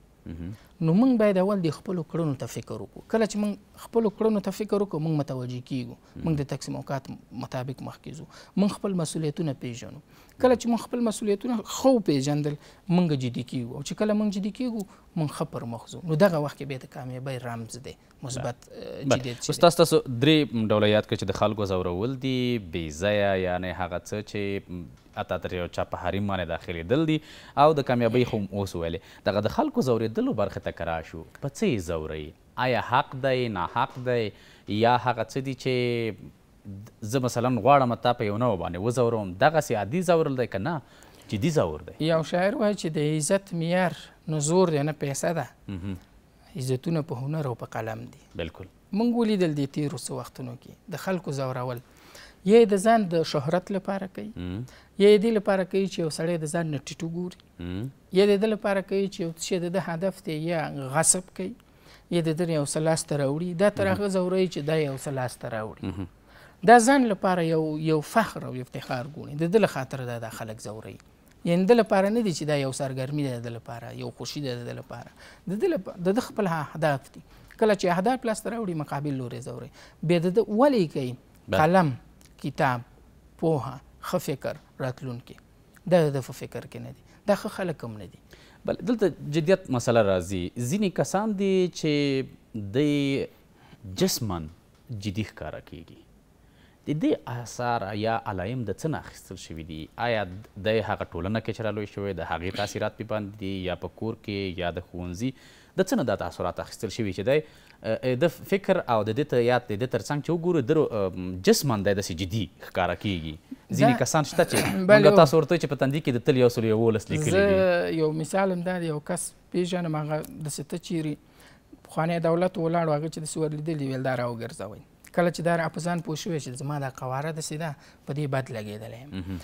نو موږ باید اول د خپلو کړنو ته فکر وکړو کله چې موږ خپلو کړنو ته فکر وکړو موږ متوجه کیږو موږ د تقسیم اوقات مطابق مخکې ځو موږ خپل مسؤلیتونه پیژنو کله چې موږ خپل مسولیتونه خو پیژندل موږ جدي کیږو او چې کله موږ جدي کیږو موږ خپر مخزو نو دغه وخت کې به د کامیابی رمز دی مثبت جدیت استاد تاسو درې ډول یاد کړئ چې د خلکو زورول دي بې ځایه یعنی هغه څه چې اته تر یو چا په حریم باندې داخلېدل دي او د کامیابی خو اوس ویلې دغه د خلکو زورېدلو برخه ته کرا شو په څه یې زورئ آیا حق دی ناحق دی یا هغه څه دي چې زه مثلا غواړم تا په یو نوه باندې وځوروم دغسې عادي ځورل دی که نه جدي ځور دی یو شاعر وایي چې د عزت معیار نه زور دی نه پیسه ده عزتونه په هنر او په قلم دي بلکل موږ ولیدل دي تیرو څه وختونو کې د خلکو ځورول یا د ځان د شهرت لپاره کوي یا د لپاره کوي چې یو سړی د ځان نه ټیټو ګوري یا د لپاره کوي چې یو څه د هدف دی یا غصب کوي یا د یو څه لاسته راوړي دا تر هغه ځوري چې دا یو څه لاسته راوړي دا ځان لپاره یو یو فخر او افتخار ګوري د دل خاطر دا, دا خلک زوري یعنی د لپاره نه دي چې دا یو سرګرمي ده د لپاره یو خوشي ده د لپاره د دل د خپل اهداف دي کله چې اهداف پلاس راوړي مقابل لوري زوري به د ولي کوي قلم کتاب پوها خ فکر راتلونکي دا د فکر کې نه دي دا خ خلک هم نه دي بل دلته جدیت مسله راځي ځینې کسان دي چې د جسمن جدي ښکارا کیږي د دې آثار یا علایم د څه نه اخیستل شوي دي آیا د هغه ټولنه کې چې رالوی شوی د هغې تاثیرات پې باندې دي یا په کور کې یا د ښوونځي د څه نه دا تاثرات اخیستل شوي چې دی د فکر او د دې یا د دې تر څنګ چې وګورو در جسمن دی داسې جدي ښکاره کیږي ځینې کسان شته چې [clears throat] موږ تاسو ورته چې په تندي کې د تل یو سل یولس لیکلي دي یو مثال هم دا دی یو کس پېژنم هغه داسې ته چیرې پخوانی دولت ولاړ هغه چې داسې ورلیدلي ویل دا راوګرځوئ کله چې دا را په ځان پوه شوی چې زما دا قواره داسې ده په دې بد لګېدلی یم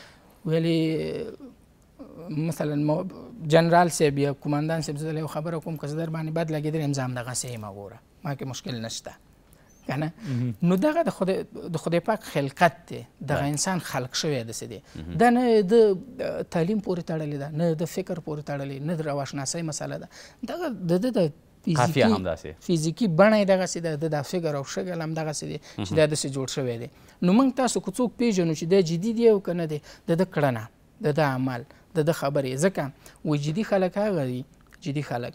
ویلې مثلا جنرال صاحب یا قماندان صاحب زه یو خبره کوم که زه در باندې بد لګېدلی یم زه همدغسې یم ګوره ما کې مشکل نشته که نه نو دغه د خدای د خدای پاک خلقت دی دغه انسان خلق شوی داسې دی دا نه د تعلیم پورې تړلې ده نه د فکر پورې تړلې نه د رواشناسۍ مسله ده دغه د ده د قافیه همداسې فزیکي بڼه یې دغسې ده د دا فګر او شکل هم دغسې دی چې دا داسې جوړ شوی دی نو موږ تاسو که څوک پیژنو چې دا جدي دی او که نه دی د ده کړنه د ده عمل د ده خبرې ځکه وایي جدي خلک هغه دي جدي خلک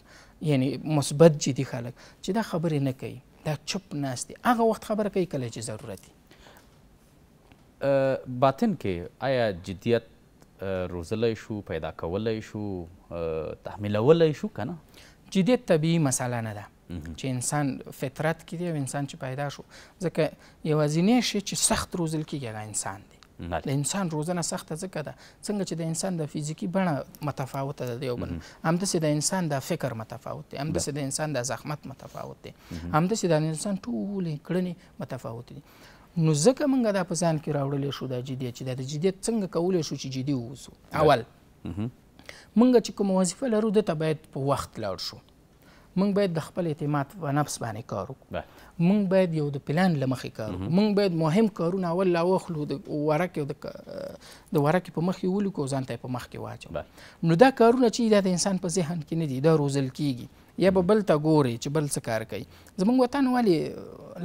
یعنی مثبت جدي خلک چې دا خبرې نه کوي دا چپ ناست دي هغه وخت خبره کوي کله چې ضرورت دي باطن کې آیا جدیت روزلی شو پیدا کولی شو تحمیلولی شو که نه جدیت طبیعي مسله نه ده چې انسان فطرت کې دی او انسان چې پیدا شو ځکه یوازینی شی چې سخت روزل کېږي هغه انسان دی د انسان روزنه سخته ځکه ده څنګه چې د انسان د فزیکي بڼه متفاوته ده د یو بل همداسې د انسان د فکر متفاوت دی همداسې د انسان د زحمت متفاوت دی همداسې د انسان ټولې کړنې متفاوت دي نو ځکه موږ دا په ځان کې راوړلی شو دا جدیت چې دا د جدیت څنګه کولی شو چې جدي واوسو اول مونږ چې کوم وظیفه لرو د ته باید په وخت لاړ شو مونږ باید د خپل اعتماد په نفس باندې کار وکړو مونږ باید یو د پلان لمخې کار وکړو مونږ باید مهم کارونه اول لا واخلو د ورقې د د ورقې په مخ کې ولیکو ځان ته په مخ کې واچو نو دا کارونه چې د انسان په ذهن کې نه دي دا روزل کیږي یا به بل ته ګوري چې بل څه کار کوي زمونږ وطن ولې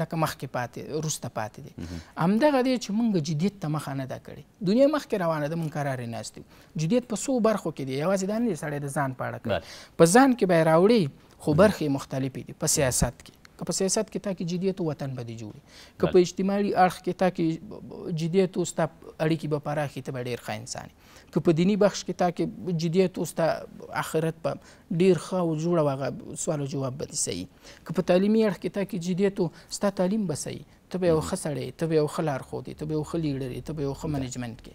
لکه مخکې پاتې وروسته پاتې دی همدغه دی چې مونږ جدیت ته مخه نه ده کړې دنیا مخکې روانه ده مونږ کرارې ناست یو جدیت په څو برخو کې دی یوازې دا نه دی سړی د ځان په اړه کوي په ځان کې به یې راوړي خو برخې مختلفې دي په سیاست کې که په سیاست کې تا کې جدیت وطن به دې جوړي که په اجتماعي اړخ کې تا کې جدیت ستا اړیکې به پراخې ته به ډېر ښه انسان که په دیني بخش کې تا کې جدیت ستا آخرت به ډېر ښه او جوړه هغه سوال او جواب به دې صحیح که په تعلیمي اړخ کې تا کې جدیت ستا تعلیم به صحیح ته به یو ښه سړی ته به یو ښه لارښود یې ته به یو ښه لیډر یې ته به یو ښه منیجمنت کې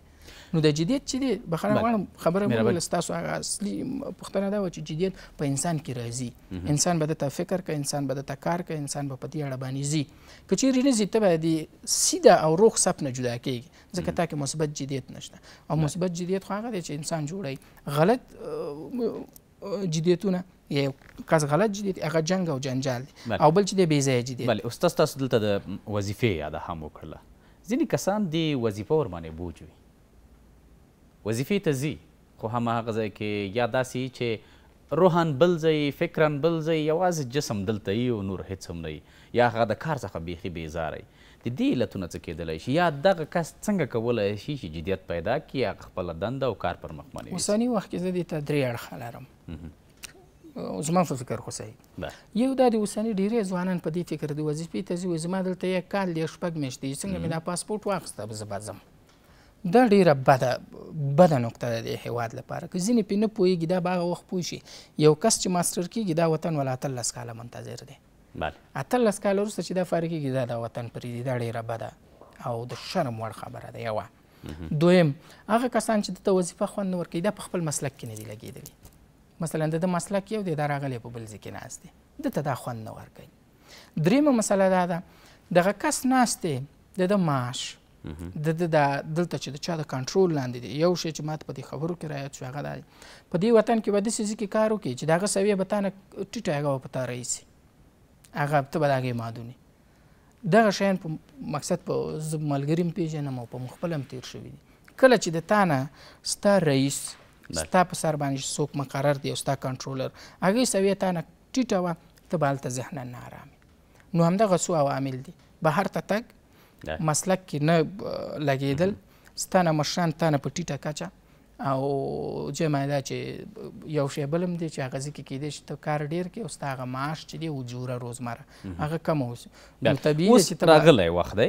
نو د جدیت چې دی بخنه غواړم خبره مو ول تاسو هغه اصلي پوښتنه دا و چې جدیت په انسان کې راځي انسان به د فکر کوي انسان به د کار کوي انسان به په دې اړه باندې زی که چیرې نه زی ته به د سیده او روح سپ نه جدا کیږي ځکه تا کې مثبت جدیت نشته او مثبت جدیت خو هغه دی چې انسان جوړي غلط جدیتونه یو کس غلط جدیت هغه جنگ او جنجال دی او بل چې دی بې ځایه جدیت بله استاد تاسو دلته د وظیفې یاده هم وکړله ځینې کسان دې وظیفه ورباندې بوج وي وظیفې ته ځي خو هماغه ځای کې یا داسې چې روحاً بل ځای فکراً بل ځای یوازې جسم دلته یي او نور هیڅ هم نه یا هغه د کار څخه بیخي بېزاره د دې علتونه څه کېدلی شي یا دغه کس څنګه کولی شي چې جدیت پیدا کړي یا خپله دنده او کار پر مخ باندې اوسني وخت کې زه دې ته درې اړخه لرم زما په فکر خو صحیح یو دا د اوسني ډېری ځوانان په دې فکر د وظیفې ته ځي زما دلته یو کال دی شپږ میاشتې څنګه مې دا پاسپورټ واخیسته به زه به ځم دا ډیره بده بده نقطه ده د هیواد لپاره که ځینې پې نه پوهېږي دا به هغه وخت پوه شي یو کس چې ماسټر کېږي دا وطن ولا اتلس کاله منتظر دی اتلس کاله وروسته چې دا فارغ کېږي دا د وطن پرېږدي دا ډیره بده او د شرم وړ خبره ده یوه دویم هغه کسان چې دته وظیفه خوند نه ورکوي دا په خپل مسلک کې نه دي لګېدلي مثلا د ده مسلک یو دی دا راغلی په بل ځای کې ناست دی دته دا خوند نه ورکوي دریمه مسله دا ده دغه کس ناست دی د ده معاش د د دلته چې د چا د کنټرول لاندې دی یو شی چې ماته په دې خبرو کې رایت شو هغه دا په دې وطن کې به داسې ځای کې کار وکړي چې د هغه سویه به تا نه ټیټه هغه به په تا رایسي هغه ته به د هغې مادونې دغه شیان په مقصد په زه ملګري م پېژنم او په مخ خپل هم تېر شوي دي کله چې د تا نه ستا رئیس ستا په سر باندې څوک مقرر دی او ستا کنټرولر هغې سویه تا نه ټیټه وه ته به هلته ذهنن نه ارامې نو همدغه څو عوامل دي بهر ته تګ مسلک کې نه لګېدل ستانه مشران تانه په ټیټه کچه او جمع دا چې یو شی بلم دی چې هغه ځکه کېدی چې ته کار ډیر کې او ستا هغه معاش چې دی اجوره روزمره هغه کم اوسي نو طبیعي اوس راغلی وخت دی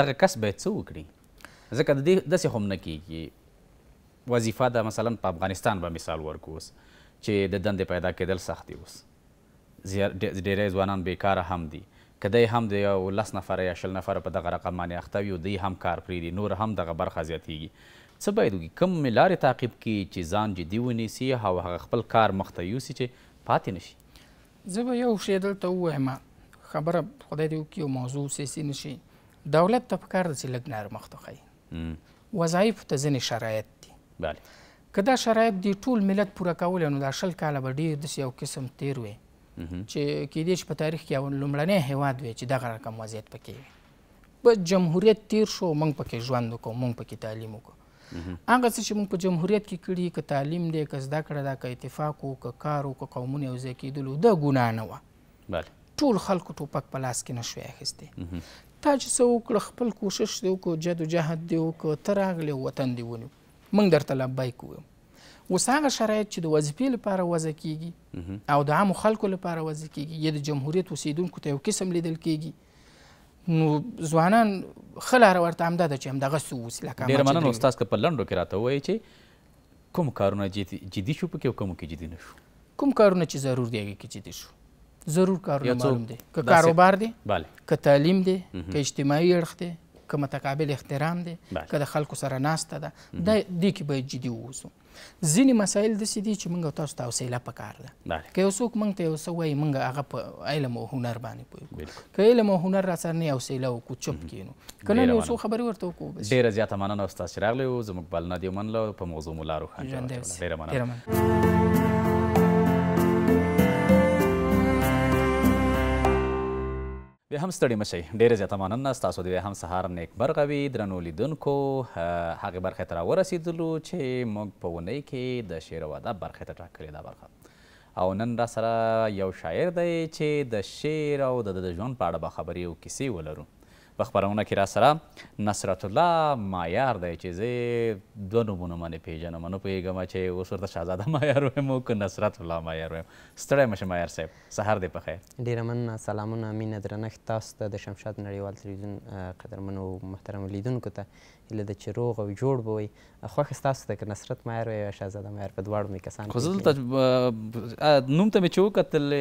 دغه کس باید څه وکړي ځکه د دې داسې خو هم نه کېږي وظیفه ده مثلا په افغانستان به مثال ورکو اوس چې د دندې پیدا کېدل سخت دی اوس ډېری ځوانان بیکاره هم دي که دی هم د یو لس نفره یا شل نفره په دغه رقم باندې اخته وي دی هم کار پرېږدي نور هم دغه برخه زیاتیږي څه باید وکړي کوم لارې تعقیب کړي چې ځان جدي ونیسي او هغه خپل کار مخته یوسي چې پاتې نشي زه به یو شی دلته ووایم خبره خدای دې وکړي یو موضوع سیاسي نشي دولت ته پکار ده چې لږ نرمښ وښیي وظایفو ته ځینې شرایط دي بله که دا شرایط دي ټول ملت پوره کولی نو دا شل کاله به ډېر داسې یو قسم تیر وي چې کېدای شي په تاریخ کې یو لومړنی هیواد وي چې دغه رقم وضعیت پکې وي په جمهوریت تیر شو موږ پکې ژوند وکړو موږ پکې تعلیم وکړو هغه څه چې موږ په جمهوریت کې کړي که تعلیم دی که زده کړه ده که اتفاق و که کار و که قومونه یوځای کېدلو د ګناه نه وه ټول خلکو ټوپک په لاس کې نه شوی اخیستی تا چې څه وکړه خپل کوشش دې وکړو جد و جهد دې وکړو ته راغلې وطن دې ونیو موږ درته لبیک وویم اوس هغه شرایط چې د وظیفې لپاره وضع کیږي او د عامو خلکو لپاره وضع کیږي یا د جمهوریت اوسیدونکو ته یو قسم لیدل کیږي نو ځوانان ښه لاره ورته همدا ده چې همدغه څه اوسي لکه ډېره مننه استاذ که په لنډو کې راته ووایي چې کوم کارونه جدي شو پکې او کومو کې جدي نه شو کوم کارونه چې ضرور دي هغې کې جدي شو ضرور کارونه معلوم دي که کاروبار دی که تعلیم دی که اجتماعي اړخ دی که متقابل احترام دی که د خلکو سره ناسته ده دا دې کې باید جدي واوسو ځینې مسایل داسې دي چې موږ تاسو ته حوصله پکار ده که یو څوک موږ ته یو څه وایي موږ هغه په علم او هنر باندې پوهېږو که علم او هنر راسره نه حوصله وکړو چپ کښېنو که نه یو څو خبرې ورته وکړو ډېره زیاته مننه استاد چې راغلی وو زموږ بلنه دې ومنله په موضوع ملا روښان ډېره مننه بیا هم ستړي مشئ ډېره زیاته مننه ستاسو د بیا هم سهار نیکمرغه وي درنو لیدونکو هغې برخې ته راورسېدلو چې موږ په اونۍ کې د شعر او ادب برخې ته ټاکلې دا برخه او نن را سره یو شاعر دی چې د شعر او د د ژوند په اړه به خبرې او کیسې ولرو په خپرونه کې را سره نصرت الله مایار دی چې زه دوه نومونه منې پېژنم نه پوهېږم چې اوس ورته شهزاده مایار وایم او که نصرت الله مایار وایم ستړی مشه مایار صاحب سهار دې په خیر ډېره مننه سلامونه مینه درنښت تاسو ته د شمشاد نړیوال تلویزیون قدرمنو محترمو لیدونکو ته هیله ده چې روغ او جوړ به وئ خوښه ستاسو ده که نصرت مایر وی او شهزاده مایر په دواړو مې کسان خو زه دلته نوم ته مې چې وکتل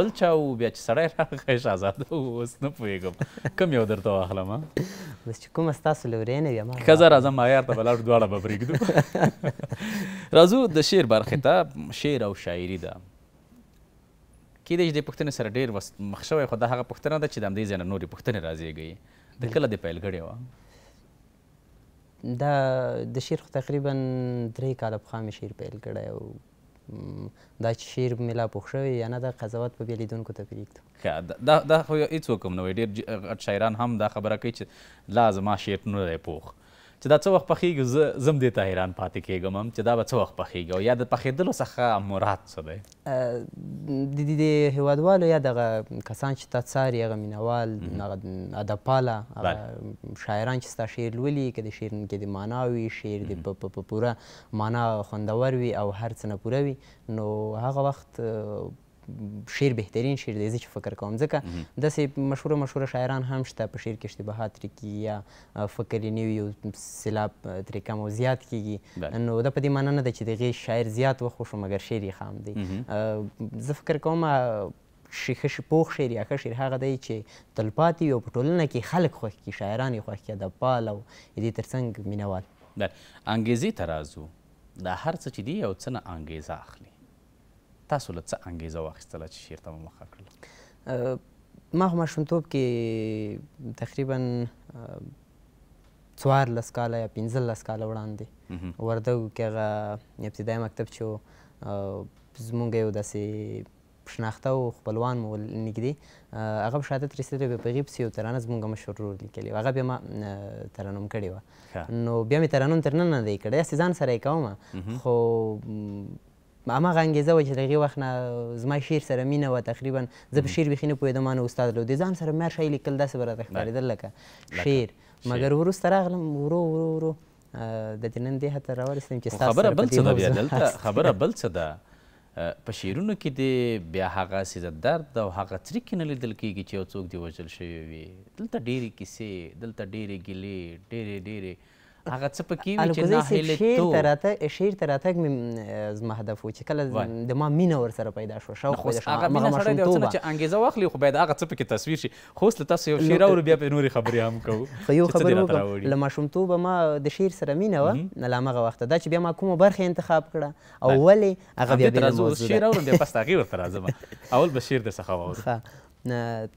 بل چا و بیا چې سړی راغی شهزاده و اوس نه پوهېږم کوم یو درته واخلم بس چې کومه ستاسو له ورې نه وي ښځه راځم مایر ته به لاړو دواړه به پرېږدو [laughs] راځو د شعر برخې ته شعر او شاعري ده کېدای چې دې پوښتنې سره ډېر مخ شوی خو دا هغه پوښتنه ده چې د همدې ځای نه نورې پوښتنې راځېږي د کله دې پیل کړې وه دا د شعر خو تقریبا درې کاله پخوا مې شعر پیل کړی او دا چې شعر مې لا پوښ شوی یا نه دا قضاوت به بیا لیدونکو ته پرېږدو ښه دا دا خو هېڅوک هم نه وایي ډېر غټ شاعران هم دا خبره کوي چې لا زما شعر نه دی پوخ چې دا څه وخت پخېږي زه زم دې ته حیران پاتې کېږم هم چې دا به څه وخت پخېږي او یا د پخېدلو څخه مراد څه دی د دې د هیوادوالو یا دغه کسان چې تا څاري هغه مینوال هغه ادبپاله هغه شاعران چې ستا شعر لولي که د شعر کې د معنا وي شعر د په پوره معنا خوندور وي او هر څه نه پوره وي نو هغه وخت شعر بهترین شعر دی زه چې فکر کوم ځکه داسې مشهوره مشهوره شاعران هم شته په شعر کې اشتباهات ترې یا فکر یې نوي یو سیلاب ترې کم او زیات کیږي نو دا په دې معنی نه ده چې د هغې شاعر زیات وخوښو مګر شعر یې خام دی زه فکر کوم شیخ پوخ شعر یا ښه شعر هغه دی چې تلپاتې وي او په ټولنه کې خلک خوښ کړي شاعران یې خوښ کړي ادبپال او د دې تر څنګ مینهوال انګیزې ته راځو دا هر څه چې دي یو څه نه انګیزه اخلي تاسو له څه انګیزه واخیستله چې شعر ته مو مخه کړله ما خو ماشومتوب کې تقریبا څوارلس کاله یا پنځلس کاله وړاندې وردګو کې هغه ابتدایي مکتب چې زمونږ یو داسې شناخته او خپلوان مو نږدې هغه په شهادت رسېدلی بیا په هغې پسې یو ترانه زمونږ مشر ورور لیکلې وه هغه بیا ما ترنم کړې وه نو بیا مې ترنم تر ننه نه دی کړی هسې ځان سره یې کوم خو هماغه انګېزه وه چې د هغې وخت نه زما شعر سره مینه وه تقریبا زه په شعر بیخي نه پوهېدم ما نه استاد لو د ځان سره مې هر شی لیکل داسې به راته ښکارېدل لکه شعر مګر وروسته راغلم ورو ورو ورو د دې نن دې حته راورسېدم چې ستاسو خبره [laughs] بل څه ده بیا دلته خبره بل څه ده په شعرونو کې دې بیا هغه سیزه درد او هغه څریکې نه لیدل کېږي چې یو څوک دې وژل شوی وي دلته ډېرې کیسې دلته ډېرې ګیلې ډېرې ډېرې هغه څه پکې وي چې ناهیله تو شعر تراته شعر تراته مې زما هدف و چې کله د ما مینه ور سره پیدا شو شوق پیدا شو هغه مینه سره د چې انګیزه واخلي خو باید هغه څه پکې تصویر شي خو له تاسو یو شعر اورو بیا په نوري خبرې هم کوو خو یو خبر وکړم له ماشومتوب ما د شعر سره مینه و نه لامغه وخت دا چې بیا ما کومه برخه انتخاب کړه او ولې هغه بیا بیا موضوع شعر اورو بیا پس تغیر تر راځم اول به شعر د څخه واورو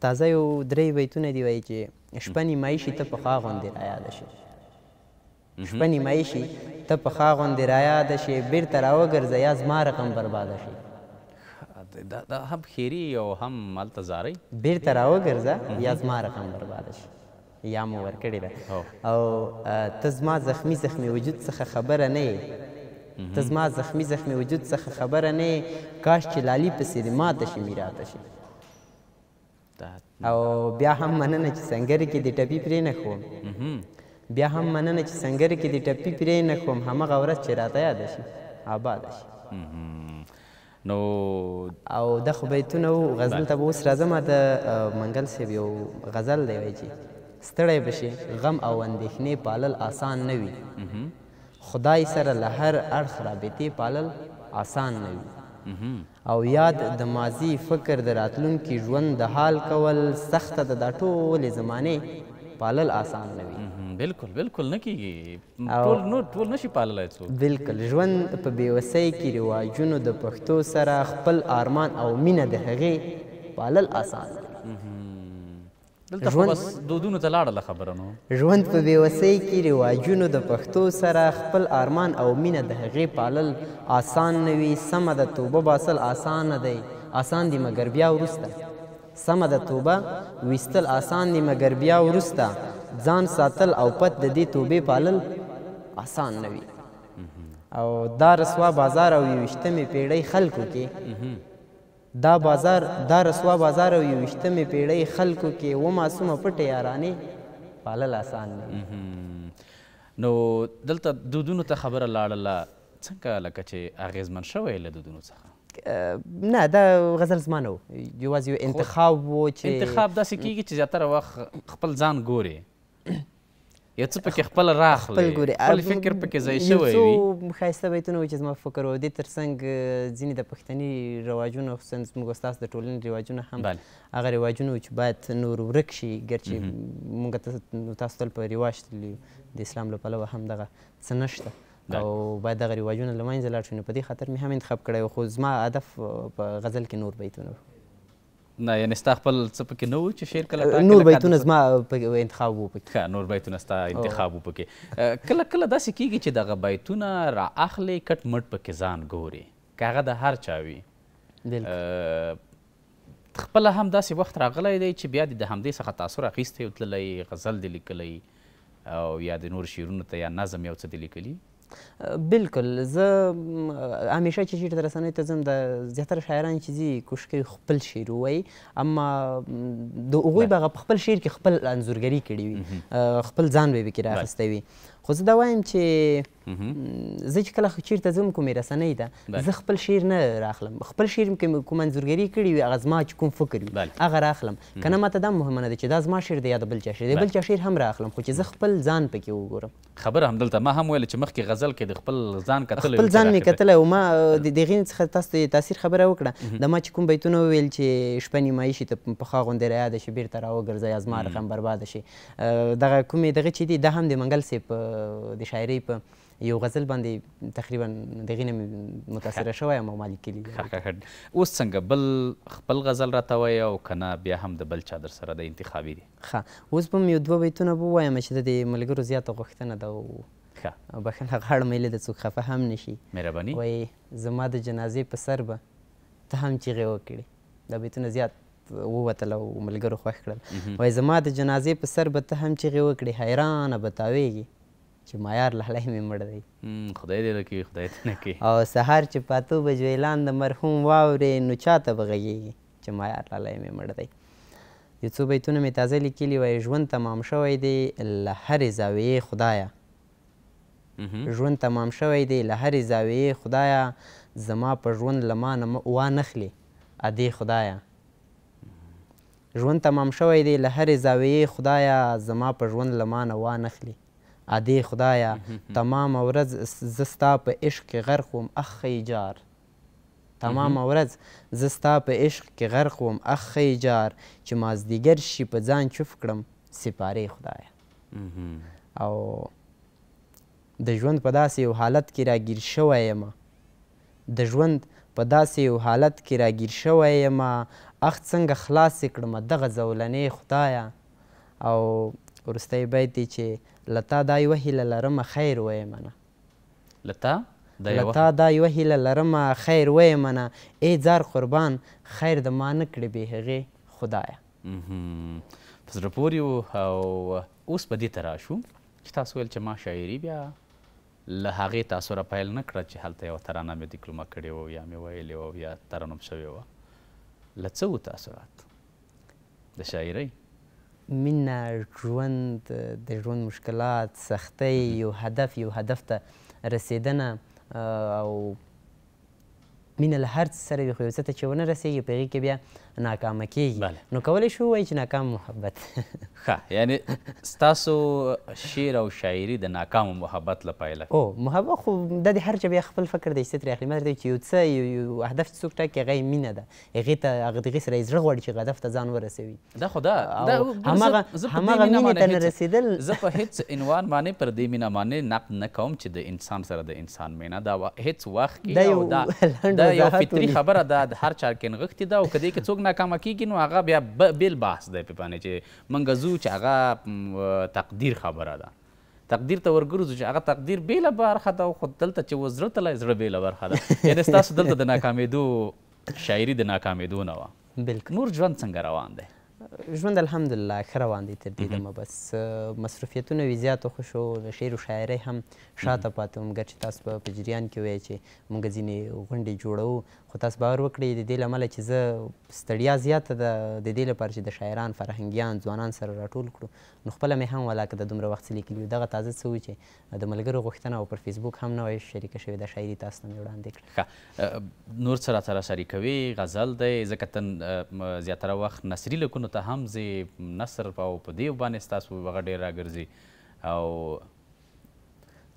تازه یو درې بیتونه دی وایي چې شپه نیمایي شي ته پخوا غوندې رایاده شي شپه نیمایي شي ته په خا غوندې رایاده شي بیرته راوګرځه یا زما رقم برباده شي دا, دا هم خیری او هم هلته زارۍ بیرته راوګرځه یا زما رقم برباده شي یا مو ورکړې ده او ته زما زخمی زخمی وجود څخه خبره نه یې ته زما زخمی زخمی وجود څخه خبره نه یې کاش چې لالي پسې دې ماته شي میراته شي او بیا هم مننه چې سنګرې کې دې ټپي پرې نه ښوم بیا هم مننه چې سنگر کې دې ټپي پرې نه کوم همغه ورځ چې راته یاد شي آباد شي نو او د خو بیتونه او غزل ته اوس راځم د منګل صاحب یو غزل دی وایي چې ستړی بشي غم او اندېښنې پالل آسان نه وي خدای سره له هر اړخ رابطې پالل آسان نه وي او یاد د ماضی فکر د راتلونکي ژوند د حال کول سخته ده دا ټولې زمانې پالل آسان نه وي بالکل بالکل نه کیږي ټول نو ټول نشي پاللای څوک بالکل ژوند په بیوسۍ کې رواجونو د پښتو سره خپل آرمان او مینه د هغې پالل آسان دی دلته خو بس دودونو ته لاړله خبره نو ژوند په بېوسۍ کې رواجونو د پښتو سره خپل آرمان او مینه د هغې پالل آسان نه وي سمه ده توبه باسل آسانه دی آسان دی مګر بیا وروسته سمه د توبه وستل آسان دی مګر بیا ورستا ځان ساتل او پت د دې توبې پالل آسان نه وي او دا رسوا بازار او یوشتمې پیړۍ خلکو کې دا بازار دا رسوا بازار او یوشتمې پیړۍ خلکو کې و معصومه پټه یارانه پالل آسان نه نو دلته دودونو ته خبره لاړله څنګه لکه چې اغیزمن شوی له دودونو څخه نه دا غزل زما نه و یوازې یو انتخاب و چې انتخاب داسې کېږي چې زیاتره وخت خپل ځان ګوري یو څه پکې خپل راخلې خپل ګوري خپل فکر پکې ځای شوی وي یو ښایسته بیتونه و چې زما فکر و دې تر څنګ ځینې د پښتني رواجونو خصوصا زموږ ستاسو د ټولنې رواجونه هم هغه رواجونه چې باید نور ورک شي ګرچې موږ تاسو تل په رواج تللي د اسلام له پلوه هم دغه څه نشته او باید دغه رواجونه له منځه لاړ شي نو په دې خاطر مې هم انتخاب کړی خو زما هدف په غزل کې نور بیتونه نه یعنې ستا خپل څه پکې نه و چې شعر کله نور بیتونه زما انتخاب و پکې ښه نور بیتونه ستا انتخاب و پکې کله کله داسې کیږي چې دغه بیتونه را اخلي کټ مټ پکې ځان ګوري که هغه د هر چا وي خپله هم داسې وخت راغلی دی چې بیا دې د همدې څخه تاثر اخیستی او تللی غزل دې لیکلی او یا د نور شعرونو ته یا نظم یو څه دې لیکلي بالکل زه همیشه چې چیرته رسنیو ته ځم د زیاتره شاعران چې ځي کوشش کوي خپل شعر ووایي اما د هغوی به هغه په خپل شعر کې خپل انځورګري کړې وي خپل ځان به یې پکې رااخیستی وي خو زه دا وایم چې زه چې کله چیرته ځم کومې رسنۍ ته زه خپل شعر نه راخلم خپل شعر مې کوم انځورګري کړې وي هغه زما چې کوم فکر وي هغه راخلم که نه ماته دا مهمه نه ده چې دا زما شعر دی یا د بل چا شعر دی بل چا شعر هم راخلم خو چې زه خپل ځان پکې وګورم خبره همدلته ما هم ویل چې مخکې غزل کې د خپل ځان کتل خپل ځان مې کتل او ما د دغې څخه تاسو ته تاثیر خبره وکړه د ما چې کوم بیتونه ویل چې شپه نیمایي شي ته پخوا غوندې را یاده شي بېرته راوګرځه یا زما رقم برباده شي دغه کومې دغه چې دي دا هم د منګل صاحب د شاعرۍ په یو غزل باندې تقریبا دغې نه متاثره شوی یم او ما لیکلي اوس څنګه بل خپل غزل راته وایه او که نه بیا هم د بل چا در سره د انتخابي دي ښه اوس به م یو دوه بیتونه به ووایم چې د دې ملګرو زیاته غوښتنه ده او ښه بښنه غاړه مې د څوک خفه هم نشي مهرباني وایي زما د جنازې په سر به ته هم چیغې وکړې دا بیتونه زیات ووتل او ملګرو خوښ کړل وایي زما د جنازې په سر به ته هم چیغې وکړې حیرانه به تاویږي چې ما یار لالی مې مړ دی خدای دې لکي خدای ته نه کوي او سهار چې پاتو بجو اعلان د مرحوم واورې نو چاته به غږېږي چې ما یار لالی مې مړ دی یو څو بیتونه مې تازه لیکلي وای ژوند تمام شوی دی له هرې زاویې خدایه ژوند تمام شوی دی له هرې زاویې خدایه زما په ژوند له ما نه وانخلي ادې خدایه ژوند تمام شوی دی له هرې زاویې خدایه زما په ژوند له ما نه وانخلي ادې خدایا تمام ورځ زه ستا په عشق کې غرق وم اخ جار تمام ورځ زه ستا په عشق کې غرق وم اخ جار چې مازدیګر شي په ځان چوف کړم سپارې خدایا او د ژوند په داسې یو حالت کې راګیر شوی یم د ژوند په داسې یو حالت کې راګیر شوی یم اخ څنګه خلاص کړم دغه زولنې خدایا او وروستی بیت دی چې له تا دا یوه هیله لرمه خیر ویمه نه له تا له تا دا یوه هیله لرمه خیر ویمه نه ای ځار قربان خیر د ما نه کړې بې هغې خدایه په زړه پورې او اوس به دې ته راشو چې تاسو ویل چې ما شاعري بیا له هغې تاثره پیل نه کړه چې هلته یوه ترانه مې ډیپلومه کړې وه یا مې ویلې وه یا ترنم شوې وه له څه و تاثرات د شاعرۍ مینه ژوند د ژوند مشکلات سختۍ یو هدف یو هدف ته رسیدنه او مینه له هر څه سره وي خو یو څه ته چې ونه رسېږي په هغې کې بیا ناکامه کیږي نو کولی شو وایي چې ناکام محبت [laughs] ښه یعنی ستاسو شعر او شاعري د ناکام محبت لپاره او محبت خو د هر چا بیا خپل فکر دی ستر اخلي مته چې یو څه یو هدف چې څوک ټاکي هغه مینه ده هغه ته هغه دغه سره زړه غواړي چې هدف ته ځان ورسوي دا خو دا همغه همغه مینه ته رسیدل زه په هیڅ عنوان باندې پر دې مینه باندې نقد نه کوم چې د انسان سره د انسان مینه دا هیڅ وخت کې دا یو [laughs] فطري خبره ده هر چا کې نغښتې ده او کدی کې څوک څوک ناکامه کیږي نو هغه بیا بیل بحث دی پې باندې چې موږ ځو چې هغه تقدیر خبره ده تقدیر ته ورګرځو چې هغه تقدیر بیله برخه ده خو دلته چې و زړه تلی زړه بیله برخه ده [laughs] یعنې ستاسو دلته د ناکامېدو شاعري د ناکامېدو نه وه بلکل نور ژوند څنګه روان دی ژوند الحمدلله ښه روان دی تر دې دمه بس مصروفیتونه وي زیاته خو شو د شعر و شاعرۍ هم شاته پاتې وم ګر چې تاسو په جریان کې وایئ چې موږ ځینې غونډې جوړو خو تاسو باور وکړئ د دې لامله چې زه ستړیا زیاته ده د دې لپاره چې د شاعران فرهنګیان ځوانان سره راټول کړو نو خپله مې هم ولاکه د دومره وخت څه لیکلي دغه تازه څه وي چې د ملګرو غوښتنه او پر فیسبوک هم نوی شریکه شوې ده شاعري تاسو ته مې وړاندې کړه نور څه راته راسریکوي غزل دی ځکه تن زیاتره وخت نثري لیکونو ته هم ځې نثر او په دې باندې ستاسو وغه ډېر راګرځي او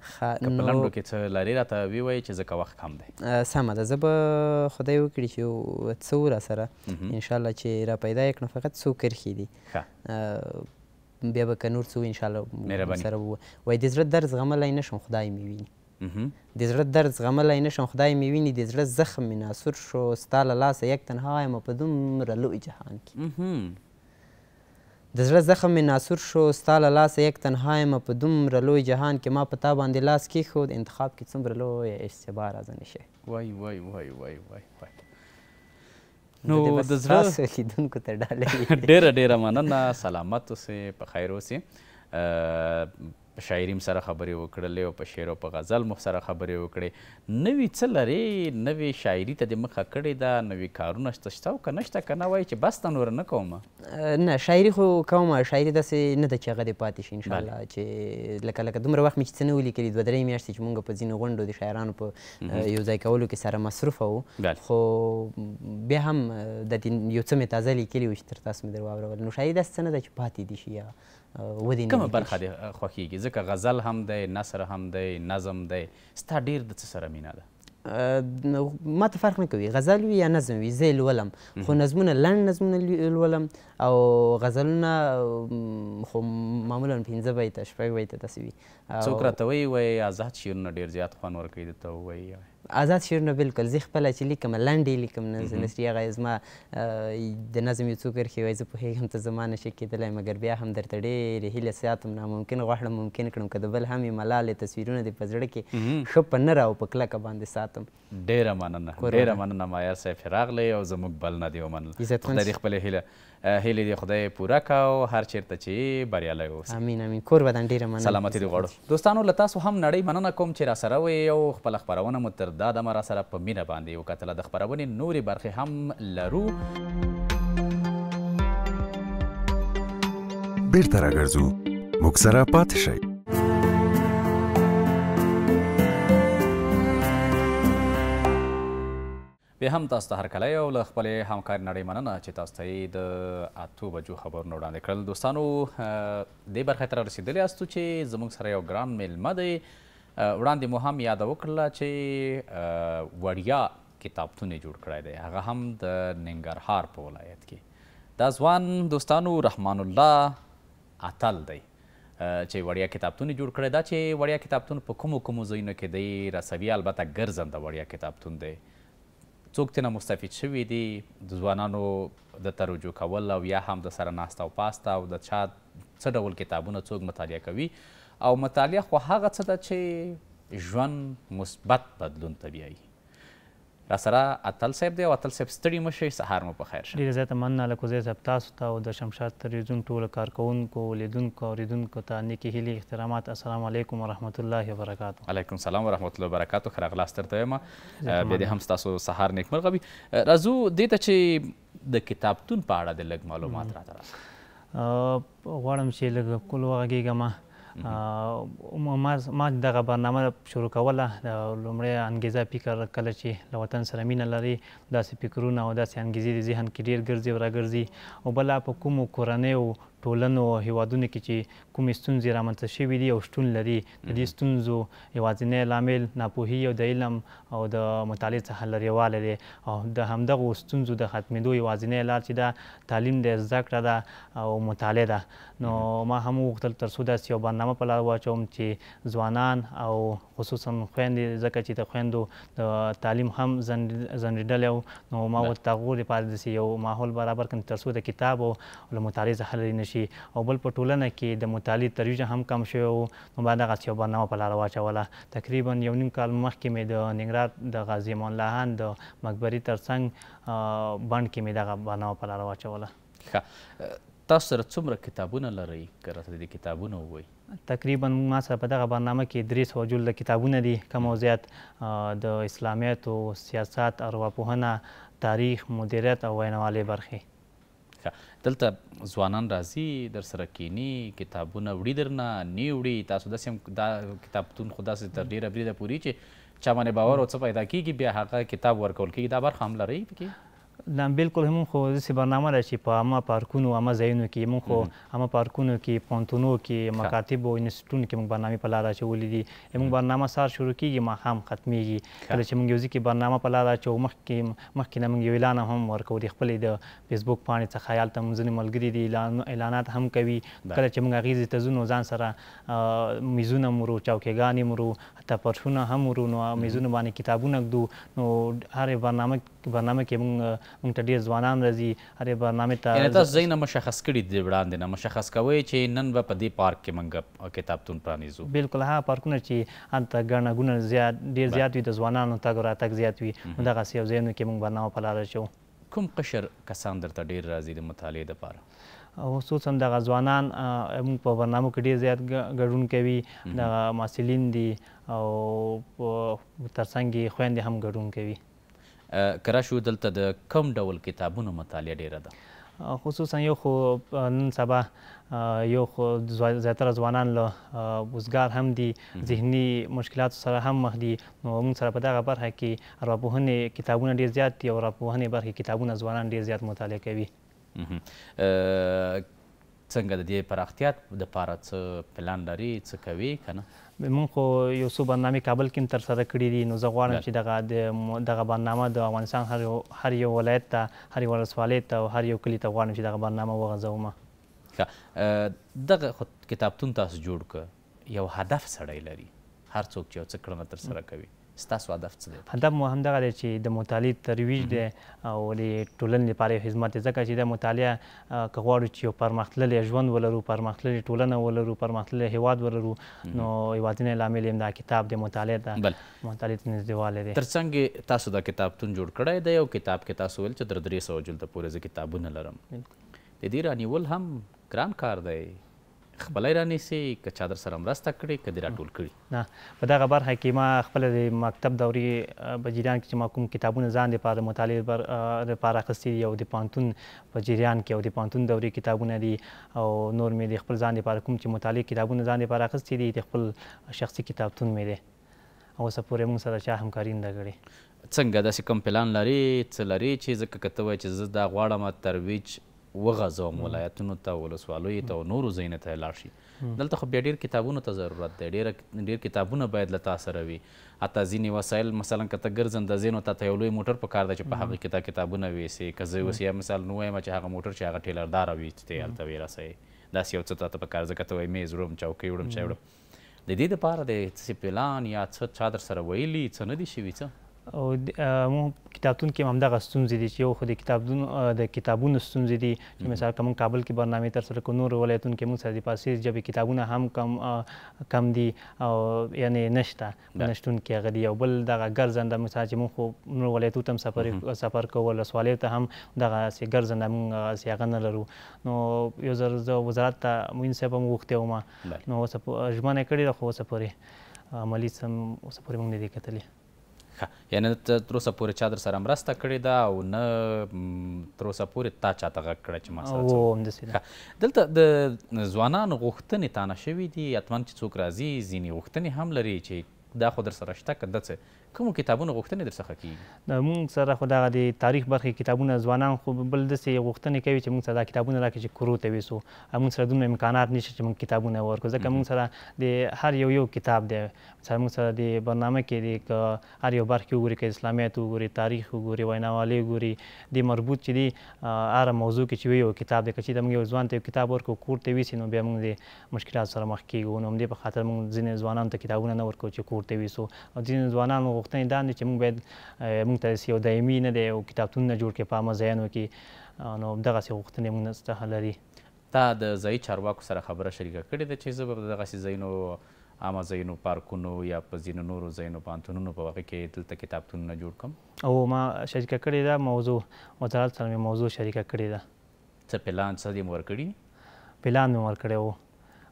که په لنډو کې څه لرې راته ووایې چې ځکه وخت کم دی سمه ده زه به خدای وکړي چې څه و راسره انشاالله چې را پیدا یې کړم فقط څو کرښې دي بیا به که نور څه انشاالله سره وایي د زړه درد زغملی نه شم خدای مې ویني د زړه درد زغملی نه شم خدای مې ویني د زړه زخم مې ناسور شو ستا له لاسه یک تنها یم په دومره لوی جهان کې د زړه زخم مې ناسور شو ستا له لاسه یک تنها یم په دومره لوی جهان کې ما په تا باندې لاس کېښود انتخاب کې څومره لویه اشتباه راځنې شی وای وای وای وای وای وای نو د زړه لیدونکو ته ډالۍ [laughs] ډیره ډیره مننه سلامت اوسې په خیر اوسې په شاعري سره خبرې وکړلې او په شعر او په غزل مو سره خبرې وکړې نوې څه لرې نوې شاعري ته دې مخه کړې ده نوې کارونه شته شته او که نشته که نه وایي چې بس ته نور نه کوم نه شاعري خو کوم شاعري داسې نه ده چې هغه دې پاتې شي انشاءالله چې لکه لکه دومره وخت مې چې څه نه ولیکلي دوه درې میاشتې چې مونږ په ځینو غونډو د شاعرانو په یو ځای کولو کې سره مصروفه وو خو بیا هم د یو څه مې تازه لیکلي وو چې تر تاسو مې در واورول نو شاعري داسې څه نه ده چې پاتې دي شي یا ودې کومه برخه دې خوښیږي ځکه غزل هم دی نثر هم دی نظم دی ستا ډیر د څه سره مینه ده ما ته فرق نه کوي غزل وي یا نظم وي زه لولم خو نظمونه لنډ نظمونه لولم او غزلونه خو معمولا پنځه بیته شپږ بیته داسې وي څوک راته وایي وایي آزاد شعرونه ډېر زیات خوند ورکوي ده ته ووایي آزاد شعرونه بالکل زه خپله چې لیکم لنډې لیکم نظمسري هغه زما د نظم یو څو کرښې وایي زه پوهېږم ته زما نشي کېدلی مګر بیا هم درته ډېرې هیلې ساتم ناممکن غواړم ممکن کړم که د بل هم یې ملالې تصویرونه دې په زړه کې ښه په نره او په کلکه باندې ساتم ډېره مننه ډېره مننه مایا صاحب چې راغلی او زموږ بل نه دې ومنله خدای دې خپلې هیله هیلې دې خدای پوره کا او هر چیرته چې بریالی اوسې امین امین کور بدن ډېره مننه سلامتي دې غواړو دوستانو له تاسو هم نړۍ مننه کوم چې راسره وې او خپله خپرونه مو تر دا دمه راسره په مینه باندې وکتله د خپرونې نورې برخې هم لرو بیرته راګرځو موږ سره پاتې شئ بیا هم تاسو ته هرکلی او له خپلې همکارې نړۍ مننه چې تاسو ته یې د اتو بجو خبرونه وړاندې کړل دوستانو دې برخې ته رارسېدلي یاستو چې زموږ سره یو ګران میلمه دی وړاندې مو هم یاده وکړله چې وړیا کتابتون یې جوړ کړی دی هغه هم د ننګرهار په ولایت کې دا ځوان دوستانو رحمان الله اتل دی چې وړیا کتابتون جوړ کړی دا چې وړیا کتابتون په کومو کومو ځایونو کې دی رسوي البته ګرځنده وړیا کتابتون دی څوک ترنه مستفید شوي دي د ځوانانو د تروجو کول او یا هم د سره ناسته او پاسته او د چا څه ډول کتابونه څوک مطالعه کوي او مطالعه خو هغه څه ده چې ژوند مثبت بدلون ته بیایي را سره اتل صاحب دی او اتل صاحب ستړي مشي سهار مو په خیر شه ډیره زیاته مننه له کوزی صاحب تاسو ته او د شمشاد تلویزیون ټولو کارکوونکو لیدونکو اوریدونکو ته نیکې هیلې احترامات السلام علیکم ورحمت الله وبرکاتو علیکم سلام ورحمت الله وبرکاتو ښه راغلاست درته یم بیا دې هم ستاسو سهار نیکمرغه وي راځو دې ته چې د کتابتون په اړه د لږ معلومات راته راکړه غواړم چې لږ کل وغږېږم ما ما دغه برنامه شروع کوله لومړی انګیزه فکر کله چې له وطن سره مینه لري داسې فکرونه او داسې انګیزې د ذهن کې ډېر ګرځي او راګرځي او بله په کومو کورنیو ټولنو او هیوادونو کې چې کومې ستونزې رامنځته شوي دي او شتون لري د دې ستونزو یوازینی لامل ناپوهي او د علم او د مطالعې څخه لرېوالی دی او د همدغو ستونزو د ختمېدو یوازینی لار چې دا تعلیم دی زده کړه ده او مطالعه ده نو ما هم وغوښتل تر څو داسې یو برنامه په لار واچوم چې ځوانان او خصوصا خویندې ځکه چې د خویندو د تعلیم هم ځنډېدلی نو ما ورته هغو لپاره داسې یو ماحول برابر کړم تر څو د کتاب او له مطالعې څخه لرې نه شي شي او بل په ټولنه کې د مطالعې ترویج هم کم شوی و نو ما دغسې یو برنامه په لاره واچوله تقریبا یو نیم کال مخکې مې د ننګرهار د غازي امان لاهان د مقبرې تر څنګ بڼ کې مې دغه برنامه په لاره واچوله تاسو سره څومره کتابونه لرئ که راته د کتابونه ووایي تقریبا ما سره په دغه برنامه کې درې سوه جلده کتابونه دي کم او زیات د اسلامیاتو سیاست ارواپوهنه تاریخ مدیریت او وینوالۍ برخې دلته ځوانان راځي در سره کینی کتابونه وړي درنه نی وړي تاسو داسې هم دا کتابتون خو داسې تر ډېره بریده پورې چې چا باندې باور او څه پیدا کېږي بیا هغه کتاب ورکول کېږي دا برخه هم لرئ پکې لم بالکل همون خو داسې برنامه ده چې په همه پارکونو همه ځایونو کې مونږ خو همه پارکونو کې پوهنتونو کې مکاتبو انسټیټونو کې مونږ برنامې په لاره اچولې دي مونږ برنامه سهار شروع کېږي ماښام ختمېږي کله چې مونږ یو ځای کې برنامه په لاره اچوو مخکې مخکې نه مونږ یو اعلان هم ورکوو د خپلې د فیسبوک پاڼې څخه هلته مونږ ځینې ملګري دي اعلانات هم کوي کله چې مونږ هغې ځای ته ځو نو ځان سره میزونه مرو چوکیګانې مرو حتی پرشونه هم مرو نو میزونه باندې کتابونه ږدو نو هرې برنامه برنامه کې مونږ موږ ته ډیر ځوانان راځي هرې برنامې ته یعنې تاسو ځایونه مشخص کړي دي وړاندې نه مشخص کوئ چې نن به په دې پارک کې موږ کتابتون پرانیزو بالکل هغه پارکونه چې هلته ګڼه ګوڼه زیات ډیر زیات وي د ځوانانو تګ راتګ زیات وي نو دغسې یو ځایونو کې موږ برنامه په لاره اچوو کوم قشر کسان درته ډیر راځي د مطالعې دپاره خصوصا د ځوانان موږ په برنامه کې ډیر زیات ګډون کوي د محصلین دي او ترڅنګ یې خویندې هم ګډون کوي که راشو دلته د کوم ډول کتابونو مطالعه ډیره ده خصوصا یو خو نن سبا یو خو زیاتره ځوانان له وزګار هم دي ذهني مشکلات سره هم مخ دي نو موږ سره په دغه برخه کې ارواپوهنې کتابونه ډیر زیات دي او ارواپوهنې برخې کتابونه ځوانان ډیر زیات مطالعه کوي څنګه د دې پراختیا د پاره څه پلان لري څه کوي که نه مونږ خو یو څو برنامې کابل کې هم ترسره کړي دي نو زه غواړم چې دغه دغه برنامه د افغانستان هر هر یو ولایت ته هر یو ولسوالۍ ته او هر یو کلي ته غواړم چې دغه برنامه وغځوم دغه کتابتون تاسو جوړ که یو هدف سړی لري هر څوک چې یو څه کړنه ترسره کوي ستاسو هدف څه دی هدف مو همدغه دی چې د مطالعې ترویج دی او د ټولنې لپاره خدمت دی ځکه چې د مطالعه که غواړو چې یو پرمختللی ژوند ولرو پرمختللې ټولنه ولرو پرمختللی هیواد ولرو نو یوازینی لامل یې دا کتاب د مطالعې ده مطالعې ته نږدېوالی دی تر څنګ تاسو دا کتابتون جوړ کړی دی او کتاب کې تاسو ویل چې تر درې سوه جلده پورې زه کتابونه لرم د دې رانیول هم ګران کار دی خپلې رانیسي که چا در سره مرسته کړي که دې راټول کړي نه په دغه برخه کې ما خپل د مکتب دورې په جریان کې چې ما کوم کتابونه ځان لپاره مطالعې لپاره اخیستي دي او د پانتون په جریان کې او د پانتون دورې کتابونه دي او نور مې د خپل ځان لپاره کوم چې مطالعې کتابونه ځان لپاره اخیستي دي د خپل شخصي کتابتون مې دی او اوسه پورې موږ سره چا همکاري نه کړې څنګه داسې کوم پلان لري څه لري چې ځکه که ته وایې چې زه دا غواړم ترویج وغځوم ولایتونو ته ولسوالیو ته او نورو ځایونو ته لاړ شي دلته خو بیا ډېر کتابونو ته ضرورت دی ډېر ډېر کتابونه باید له تا سره وي حتی ځینې وسایل مثلا که ته ګرځنده ځې نو تا ته یو لوی موټر پکار ده چې په هغه کې تا کتابونه ویسې که زه اوس یا مثال نه وایم چې هغه موټر چې هغه ټیلرداره وي چې ته یې هلته ویې رسوې داسې یو څه تا ته پکار ځکه ته وایې میز وړم چوکۍ وړم چای وړم د دې دپاره د څه پلان یا څه چا در سره ویلي څه نه دي شوي څه او مو کتابتون کې هم دغه ستونزې دي چې یو خو د کتابتون د کتابونو ستونزې دي چې مثال کوم کابل کې برنامه تر سره کو نور ولایتونو کې موږ سره د پاسې جبه کتابونه هم کم کم دي او یعنی نشته نشتون کې هغه دی یو بل دغه ګرځنده مثال چې موږ خو نور ولایتو ته سفر سفر کول سوالې ته هم دغه سي ګرځنده موږ سي هغه نه لرو نو یو زر وزارت ته موږ سبا وغوښته و ما نو ژمنه کړې خو سفرې عملی سم اوس پورې موږ نه دی کتلی ښه یعنې ته تر اوسه پورې چا در سره مرسته کړې ده او نه تر اوسه پورې تا چاته غږ کړی چې ما سره دلته د ځوانانو غوښتنې تانه شوي دي حتما چې څوک راځي ځینې غوښتنې هم لري چې دا خو در سره شته که ده څه کوم کتابونه غوښتنې در څخه کیږي د مونږ سره خو دغه د تاریخ برخې کتابونه ځوانان خو بل داسې غوښتنې کوي چې مونږ سره دا کتابونه راکړي چې کرو ته ویسو مونږ سره دومره امکانات نشته چې مونږ کتابونه ورکړو ځکه مونږ سره د هر یو یو کتاب دی مثلا مونږ سره د برنامه کې د هر یو برخې وګوري که اسلامیت وګوري تاریخ وګوري ویناوالۍ وګوري د مربوط چې دی هر موضوع کې چې یو کتاب دی که چې موږ یو ځوان ته کتاب ورکړو کور ته ویسي نو بیا موږ د مشکلات سره مخ کیږو نو همدې په خاطر موږ ځینې ځوانانو ته کتابونه نه ورکوو چې کور ته ویسو او ځینې ځوانانو غوښتنې دا دي چې موږ باید موږ ته یو دایمي نه دی او کتابتونونه جوړ کړي په عامه ځایونو کې نو دغسې غوښتنې موږ څخه لري تا د ځایي چارواکو سره خبره شریکه کړې ده چې زه به دغسې ځایونو عامه ځایونو پارکونو یا په ځینو نورو ځایونو پوهنتونونو په واقع کې دلته کتابتونونه جوړ کړم او ما شریکه کړې ده موضوع وزارت سره مې موضوع شریکه کړې ده څه پلان څه دې مو ورکړي پلان مې ورکړی و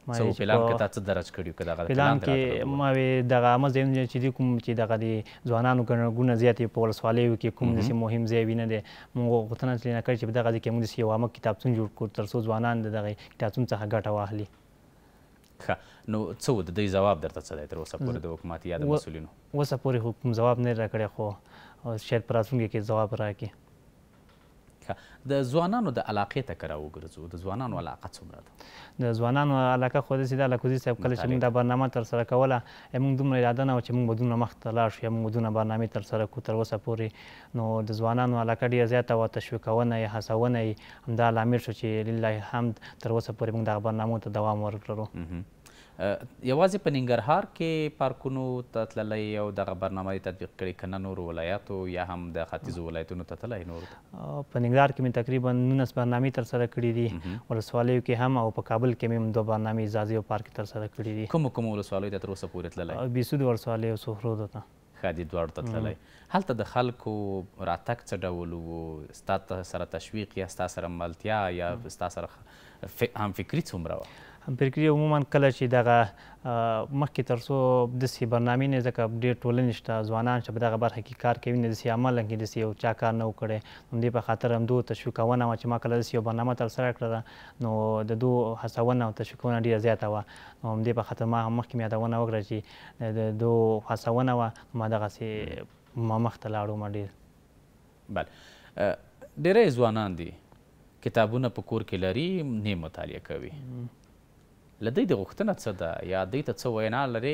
څه په اعلان کې تاسو درج کړیو کدا غلط اعلان کې ما وی دغه عامه زموږ چې کوم چې دغه د ځوانانو ګڼګونه زیاتې په ولسوالیو کې کوم داسې مهم ځای وینه دی موږ غوښتنه ترې نه کړې چې دغه ځای کې موږ داسې یو عامه کتابتون جوړ کړو ترڅو ځوانان د دغه کتابتون څخه ګټه واخلي ښه نو څه و د دې ځواب درته څه دی تر اوسه پورې د حکومت یا د مسؤلینو اوسه پورې حکومت ځواب نه راکړی خو شاید په راتلونکي کې ځواب راکړي د ځوانانو د علاقې ته که راوګرځو د ځوانانو علاقه څومره ده د ځوانانو علاقه خو داسې ده الکوزي صاحب کله چې موږ دا برنامه ترسره کوله موږ دومره اراده نه وه چې موږ به دومره مخکې ته لاړ شو یا موږ به دومره برنامې ترسره کړو تر اوسه پورې نو د ځوانانو علاقه ډېره زیاته وه تشویقونه یې هڅونه یې همدا لامل شو چې لله الحمد تر اوسه پورې موږ دغه برنامو ته دوام ورکړو یوازې په ننګرهار کې پارکونو ته تللی او دغه برنامه تطبیق کړې که نه نورو ولایاتو یا هم د ختیځو ولایتونو ته تللی نورو په ننګرهار کې مې تقریبا نولس برنامې ترسره کړي دي ولسوالیو کې هم او په کابل کې مې هم دوه برنامې اعزازي او پارک ترسره کړي دي کومو کومو ولسوالیو ته تر اوسه پورې تللی بیسود ولسوالۍ او سهرود ته ښادي دواړو ته تللی هلته د خلکو راتګ څه ډول و ستا سره تشویق یا ستا سره ملتیا یا ستا سره هم فکري څومره وه همپرګری عموما کله چې دغه مخکې ترسو داسې برنامې نه ځکه ډېر ټولنې شته ځوانان چې په دغه برخه کې کار کوي نه داسې عمل کې داسې یو چا کار نه وکړي همدې په خاطر هم دوه تشویقونه وه چې ما کله داسې یو برنامه ترسره کړه نو د دوه هڅونه او تشویقونه ډېره زیاته وه نو همدې په خاطر ما هم مخکې مې یادونه وکړه چې د دوه هڅونه وه ما دغسې ما مخته لاړو ما ډېر بله ډېری ځوانان دي کتابونه په کور کې لري نه مطالعه کوي لدی د غوښتنه څه ده یا دوی ته څه وینا لري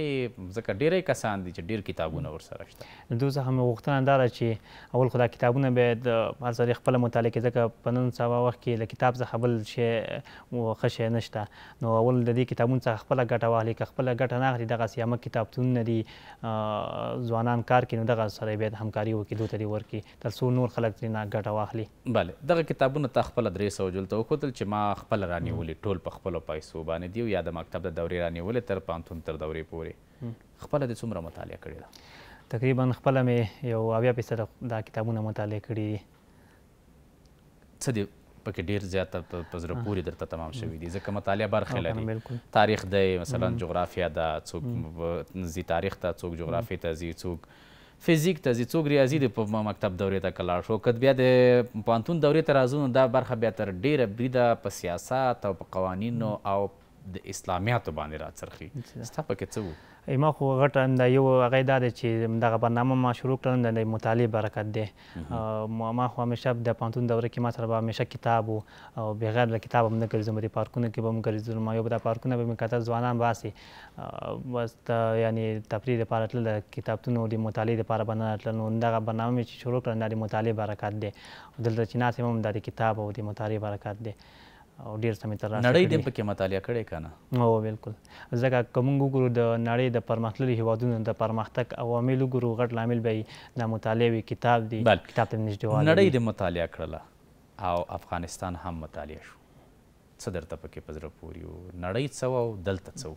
ځکه ډیری کسان دي چې ډیر کتابونه ورسره شته دوی څخه مې غوښتنه دا چې اول خو دا کتابونه به د هر سړي خپله مطالعه کړي ځکه په نن سبا وخت کې له کتاب څخه بل شی ښه شی نشته نو اول د دې کتابونو څخه خپله ګټه واخلي که خپله ګټه نه اخلي دغسې عامه کتابتونونه دي ځوانان کار کوي نو دغه سره باید همکاري وکړي دوی ته دې ورکړي تر څو نور خلک ترېنه ګټه واخلي بله دغه کتابونه تا خپله درې سوه جلته وښودل چې ما خپله رانیولي ټول په خپلو پیسو باندې دي یا د مکتب د دورې را نیولې تر پوهنتون تر دورې پورې خپله د څومره مطالعه کړې ده تقریبا خپله مې یو اویا فیصده دا کتابونه مطالعه کړي دي څه دي پکې ډیر زیات په زړه پورې درته تمام شوي دي ځکه مطالعه برخه لري تاریخ دی مثلا جغرافیا ده څوک زی تاریخ ته څوک جغرافیې ته ځي څوک فزیک ته ځي څوک ریاضي دی په مکتب دورې ته که لاړ شو که بیا د پوهنتون دورې ته راځو نو دا برخه بیا تر ډیره بریده په سیاست او په قوانینو او د اسلامیاتو باندې راڅرخي ستا پکې څه وو ما خو غټه دا یو هغه دا دی چې دغه برنامه ما شروع کړم د مطالعې برکت دی ما خو همیشه د پانتون دوره کې ما سره به همیشه کتاب او بغیر له کتاب هم نه ګرځم د پارکونو کې به هم ګرځم ما یو به د پارکونو به مې کتل ځوانان باسي بس یعنی تفریح لپاره تلل د کتابتونو د مطالعې لپاره به نه تلل نو دغه برنامه چې شروع کړم د مطالعې برکت دی دلته چې ناست یم هم د کتاب او د مطالعې برکت دی او ډیر سمې تر نړۍ دې پکې مطالعه کړې کنه او بالکل ځکه کوم ګورو د نړۍ د پرمختللي هیوادونو د پرمختګ عوامل ګورو غټ لامل به د مطالعه وی کتاب دی کتاب ته نږدې والی نړۍ دې مطالعه کړله او افغانستان هم مطالعه شو څه درته پکې پزره پوری و نړۍ څه او دلته څه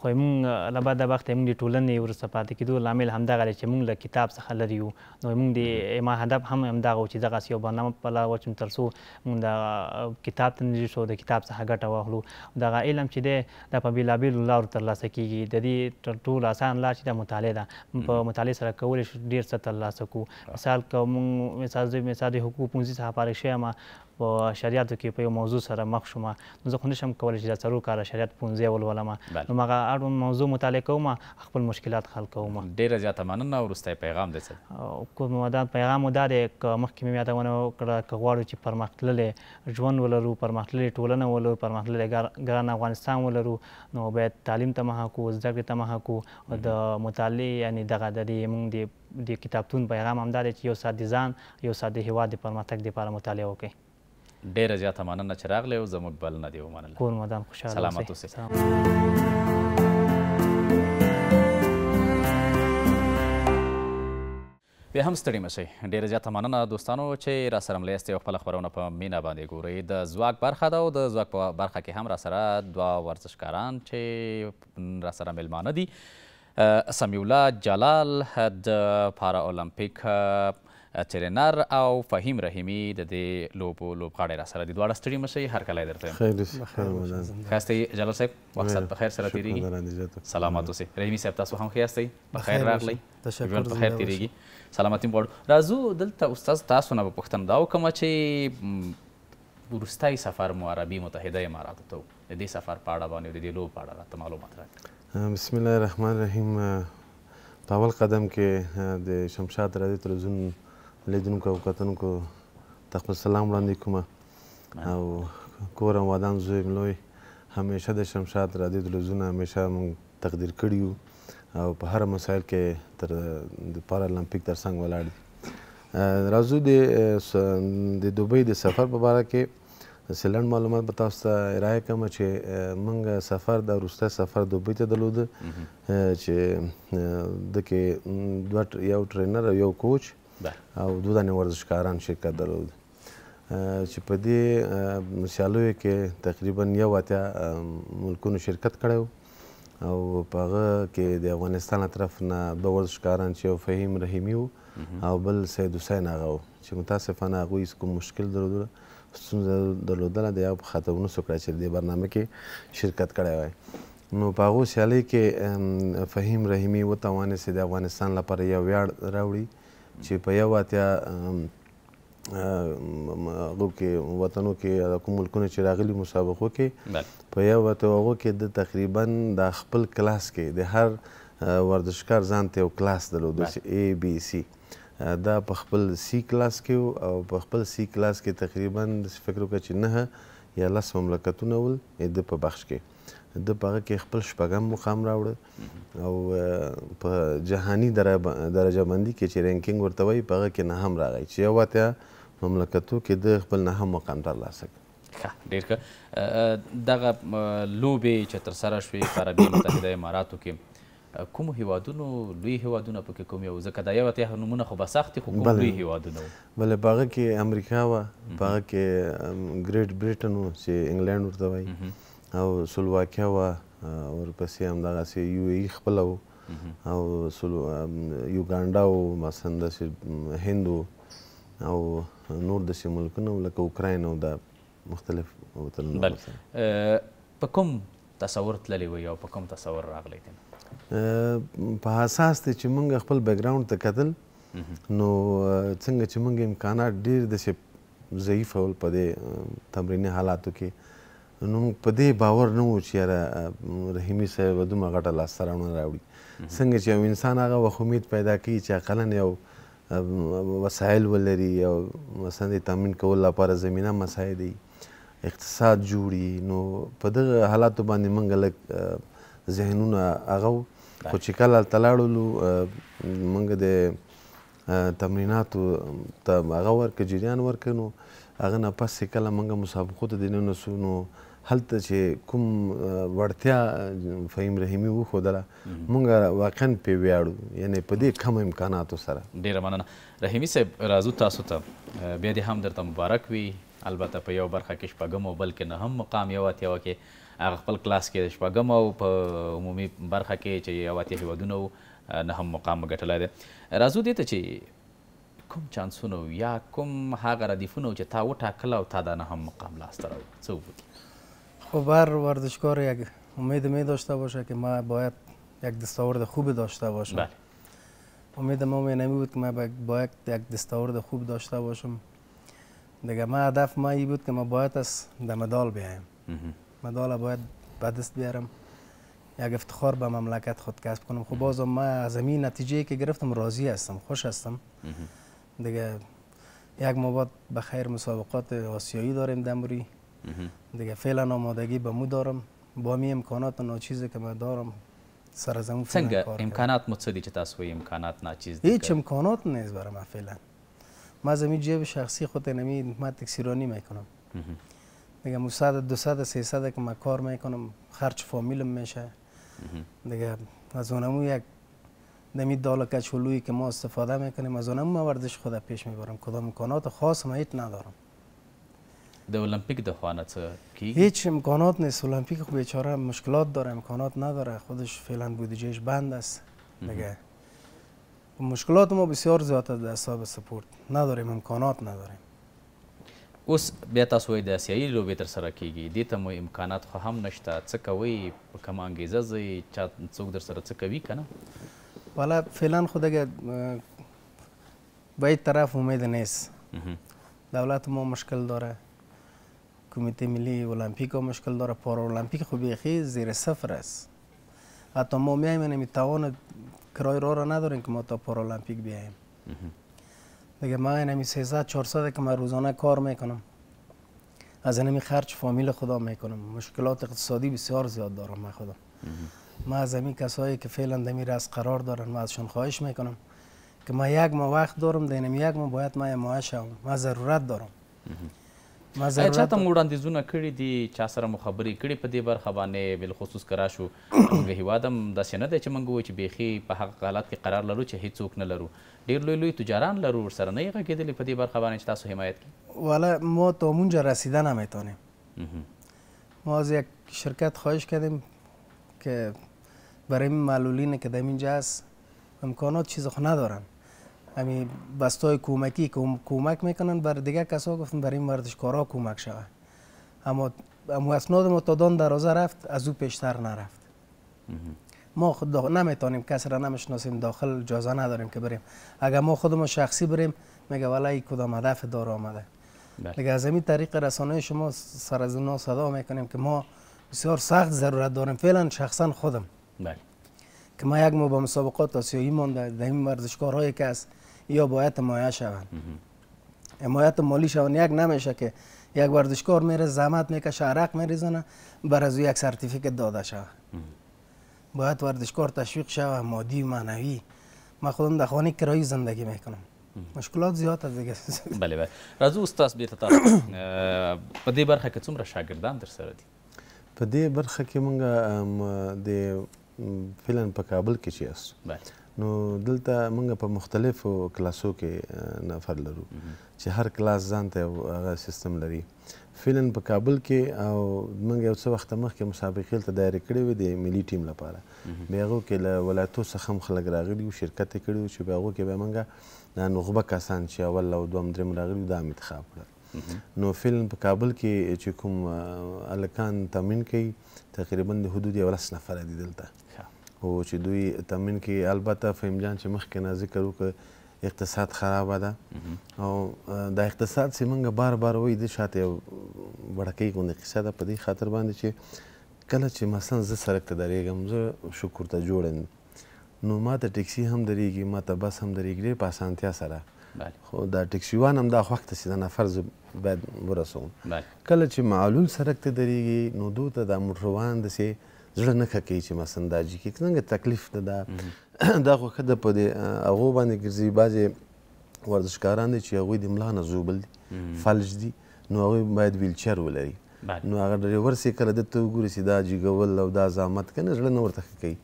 خو موږ له بده بخته موږ د ټولنې وروسته پاتې کېدو لامل همدغه دی چې موږ له کتاب څخه لرې یو نو موږ د ما هدف هم همدغه و چې دغسې یو برنامه پلوه چې تر څو موږ د کتاب ته نږدې شو د کتاب څخه ګټه واخلو دغه علم چې دی دا په بېلابېلو لارو ترلاسه کېږي د دې تر ټولو اسان لار چې دا مطالعه ده په مطالعې سره کولی شو ډېر څه ترلاسه کړو مثال که موږ مثال زه مثال د حقوق پونځي څخه فارغ شوی یم په شریعتو کې په یو موضوع سره مخ شوم نو زه خو نشم کولی چې دا څلور کاله شریعت پونځه ولولم نو هغه اړوند موضوع مطالعه کوم خپل مشکلات حل کوم ډیره زیاته مننه وروستی پیغام دی څه کوم دا پیغام دا دی که مخکې مې یادونه وکړه که غواړو چې پرمختللی ژوند ولرو پرمختللی ټولنه ولرو پرمختللی ګران افغانستان ولرو نو باید تعلیم ته محکو زده کړې ته محکو د مطالعې یعنی دغه د موږ د کتابتون پیغام هم دا دی چې یو ساده ځان یو ساده هیواد د پرمختګ لپاره مطالعه وکړئ ډیره زیاته مننه چې راغلی او زموږ بلنه دې ومنله کور مدان خوشحاله سلامت اوسئ بیا هم ستړي مشئ ډیره زیاته مننه دوستانو چې را سره ملیاست او خپله خپرونه په مینه باندې ګورئ د ځواک برخه ده او د ځواک په برخه کې هم را سره دوه ورزشکاران چې را سره میلمانه دي سمیولا جلال د پارا المپیک ټرینر او فهیم رحیمی د دې لوبو لوبغاړی راسره دي دواړه ستړي مشئ هرکلی درته ښه یاست جلال صاحب وخت په خیر سره تېرېږي سلامات اوسئ رحیمي صاحب تاسو هم ښه یاستئ په خیر راغلی ژوند په خیر تېرېږي سلامتي غواړو راځو دلته استاد تاسو نه به پوښتنه دا وکړمه چې وروستی سفر مو عربي متحده اماراتو ته و د دې سفر په اړه باندې د دې لوبو په اړه راته معلومات راکړئ بسم الله الرحمن الرحیم په اول قدم کې د شمشاد رضی تلوزیون لیدونکو او کتونکو ته خپل سلام وړاندې کوم او کور او ودان زوی ملوی همیشه د شمشاد رادیو تلویزیون همیشه موږ تقدیر کړی یو او په هر مسایل کې تر د پارالمپیک تر څنګ ولاړ دي راځو د د دوبۍ د سفر په اړه کې سلند معلومات به تاسو ته ارائه کوم چې موږ سفر د وروسته سفر دوبۍ ته درلود چې د کې یو ټرینر او یو کوچ او دوه دانې ورزشکاران شرکت درلود چې په دې سیالیو کې تقریبا یو اتیا ملکونو شرکت کړی و او په هغه کې د افغانستان له طرف نه دوه ورزشکاران چې یو فهیم رحیمي و او بل سید حسین هغه و چې متاسفانه هغوی کوم مشکل درلودله ستونزه درلودله د هغه په خاطر ونه سو کړی چې دې برنامه کې شرکت کړی وای نو په هغو سیالۍ کې فهیم رحیمي وتوانېد چې د افغانستان لپاره یو ویاړ راوړي چې په یو اتیا هغو کې وطنو کې کوم ملکونه چې راغلي مسابقو کې په یو اتیا هغو کې د تقریبا د خپل کلاس کې د هر ورزشکار ځان ته یو کلاس درلودو چې ای بی سی دا په خپل سی کلاس کې او په خپل سی کلاس کې تقریبا فکر وکړه چې نه یا لس مملکتونه ول د په بخش کې د پغه کې خپل شپږم مقام راوړ او په جهانی درجه بندي کې چې رینکینګ ورته وي پغه کې نه هم راغی چې یو وته مملکتو کې د خپل نه هم مقام ترلاسه کړ ډیر ښه دغه لوبې چې ترسره شوې په عربي متحده اماراتو کې کوم هیوادونو لوی هیوادونه پکې کوم یو ځکه دا یو اتیا نومونه خو به سخت خو کوم لوی هیوادونه وو بله په هغه کې امریکا وه په هغه کې ګریټ بریټن وو چې انګلینډ ورته وایي او سلواکیا و ورپسې همدغسې یو ای خپله و او یوګانډا و مثلا داسې هند او نور داسې ملکونه و لکه اوکراین او دا مختلف وطنونه بل په کوم تصور تللی وی او په کوم تصور راغلی دی په اساس دی چې موږ خپل بیک ګراوند ته کتل نو څنګه چې موږ امکانات ډیر داسې ضعیف ول په دې تمریني حالاتو کې نو موږ په دې باور نه وو چې یاره رحیمي صاحب به دومره غټه لاسته راوړنه راوړي څنګه چې یو انسان هغه وخت امید پیدا کوي چې اقلا یو وسایل ولري یو مثلا د تامین کولو لپاره زمینه مسایل دي اقتصاد جوړي نو په دغه حالاتو باندې موږ لږ ذهنونه هغه خو چې کله هلته لاړلو موږ د تمریناتو ته هغه ورکه جریان ورکه نو هغه نه پسې کله موږ مسابقو ته دننه سو نو هلته چې کوم وړتیا فهیم رحیمي وښودله موږ واقعا پې ویاړو یعنی په دې کمو امکاناتو سره ډېره مننه رحیمي صاحب راځو تاسو ته بیا دې هم درته مبارک وي البته په یو برخه کې شپږم بلکې نه هم مقام یو اتیا کې هغه خپل کلاس کې شپږم او په عمومي برخه کې چې یو اتیا هیوادونه نه هم مقام ګټلی دی راځو دې ته چې کوم چانسونه یا کوم هغه ردیفونه چې تا وټاکله او تا دا نه هم مقام لاسته راوړ څه وبوت خب هر ورزشکار یک امید می داشته باشه که ما باید یک دستاورد خوب داشته باشم بله. امید ما می بود که ما باید یک دستاورد خوب داشته باشم دیگه ما هدف ما بود که ما باید از در مدال بیایم مدال باید به دست بیارم یک افتخار به مملکت خود کسب کنم خب بازم ما از این نتیجه که گرفتم راضی هستم خوش هستم دیگه یک ما بعد به خیر مسابقات آسیایی داریم دموری دیگه فعلا آمادگی به مو دارم با می امکانات ناچیزی که من دارم سر از اون امکانات متصدی څه دي امکانات ناچیز دیگه هیچ امکانات نیست برای من فعلا ما زمین جیب شخصی خود نمی من تکسیرانی میکنم دیگه 200 200 300 که من کار میکنم خرج فامیل میشه دیگه از اونم یک نمی دال کچولویی که ما استفاده میکنیم از ما ورزش خود پیش میبرم کدام امکانات خاص ما هیچ ندارم د المپیک د خوانه څه کی هیچ امکانات نیست المپیک خب بیچاره مشکلات داره امکانات نداره خودش فعلا بودجهش بند است دیگه مشکلات ما بسیار زیاد است در حساب سپورت نداریم امکانات نداریم اوس بیا تاسو وایي د آسیایي لوبې ترسره کیږي دې ته مو امکانات خو هم نشته څه کوئ په کومه انګیزه ځئ چا څوک درسره څه کوي که نه والا فعلا خو دیگه به هیچ طرف امید نیست دولت ما مشکل داره کمیته ملی المپیک مشکل داره پارا المپیک خی زیر صفر است حتی ما میایم یعنی توان کرای را را نداریم که ما تا پارا المپیک بیایم دیگه ما یعنی می 300 400 که ما روزانه کار میکنم از اینمی یعنی خرج فامیل خدا میکنم مشکلات اقتصادی بسیار زیاد دارم من خدا. ما از همین کسایی که فعلا دمی راست قرار دارن ما ازشون خواهش میکنم که ما یک ما وقت دارم دینم یک ما باید ما یه ما ضرورت دارم چا ته مو وړاندیزونه کړي دي چا سره مو خبرې کړي په دې برخه باندې بالخصوص که راشو زموږ هېواد هم داسې نه دی چې موږ ووایو چې بیخي په هغه حالات کې قرار لرو چې هیڅوک نه لرو ډېر لوی لوی تجاران لرو ورسره نه یې غږېدلي په دې برخه باندې چې تاسو حمایت کړي والا ما تا اونجا رسیدن هم میتونیم ما از یک شرکت خواهش کردیم که برای معلولین که در اینجا هست امکانات چیز ندارن امی بستای کمکی که کمک میکنن بر دیگه کسا گفتن بر این ورزشکارا کمک شود اما امو اسناد ما تا دان درازه رفت از او پیشتر نرفت ما خود داخل نمیتونیم کسی را نمیشناسیم داخل جازه نداریم که بریم اگر ما خودمون شخصی بریم میگه ولای کدام هدف دار آمده بله. دیگه از این طریق رسانه شما سر از اونا صدا میکنیم که ما بسیار سخت ضرورت داریم فعلا شخصا خودم بله که ما یک ما با مسابقات آسیایی مانده در این که است یا باید حمایه شوند حمایت مالی شوند یک نمیشه که یک ورزشکار میره زحمت میکشه عرق میریزنه بر از یک سرتیفیکت داده شوه باید ورزشکار تشویق شوه مادی و معنوی من خودم در خانه کرایی زندگی میکنم مشکلات زیاد از دیگه بله بله راځو استاد بیرته تاسو په دې برخه کې څومره شاګردان در سره دي په دې برخه کې مونږ د فلن په کابل کې چې یاست بله نو دلته موږ په مختلفو کلاسو کې نفر لرو چې هر کلاس ځانته هغه سیستم لري فعلا په کابل کې او موږ یو څه وخت مخکې مسابقې ته دایره کړې وې د ملي ټیم لپاره بیا هغو کې له ولایتو څخه هم خلک راغلي وو شرکت یې کړي وو چې بیا هغو کې بیا موږ دا نغبه کسان چې اول او دوم درېم راغلي وو دا هم انتخاب کړل نو فلم په کابل کې چې کوم الکان تامین کوي تقریبا د حدود یو لس نفره دي دلته خو چې دوی تمرین کې البته فهم جان چې مخکې نه ذکر وکړ اقتصاد خراب ده او دا اقتصاد چې موږ بار بار وایي د شاته یو وړکۍ غوندې قصه ده په دې خاطر باندې چې کله چې مثلا زه سړک ته درېږم زه شکر ته جوړ یم نو ما ته ټیکسي هم درېږي ما ته بس هم درېږي ډېر په اسانتیا سره خو دا ټیکسیوان هم دا وخت چې دا نفر زه باید ورسوم کله چې معلول سړک ته درېږي نو دوی ته دا موټروان داسې زړه نه ښه کوي چې مثلا دا جي کې څنګه تکلیف ده دا [coughs] دا خو ښه ده په دې هغو باندې ګرځي بعضې ورزشکاران دي چې هغوی د ملا نه زوبل دي فلج دي نو هغوی باید ویلچیر ولري نو هغه ډریور سي کله دته وګوري چې دا جګول او دا زحمت کنه زړه نه ورته کوي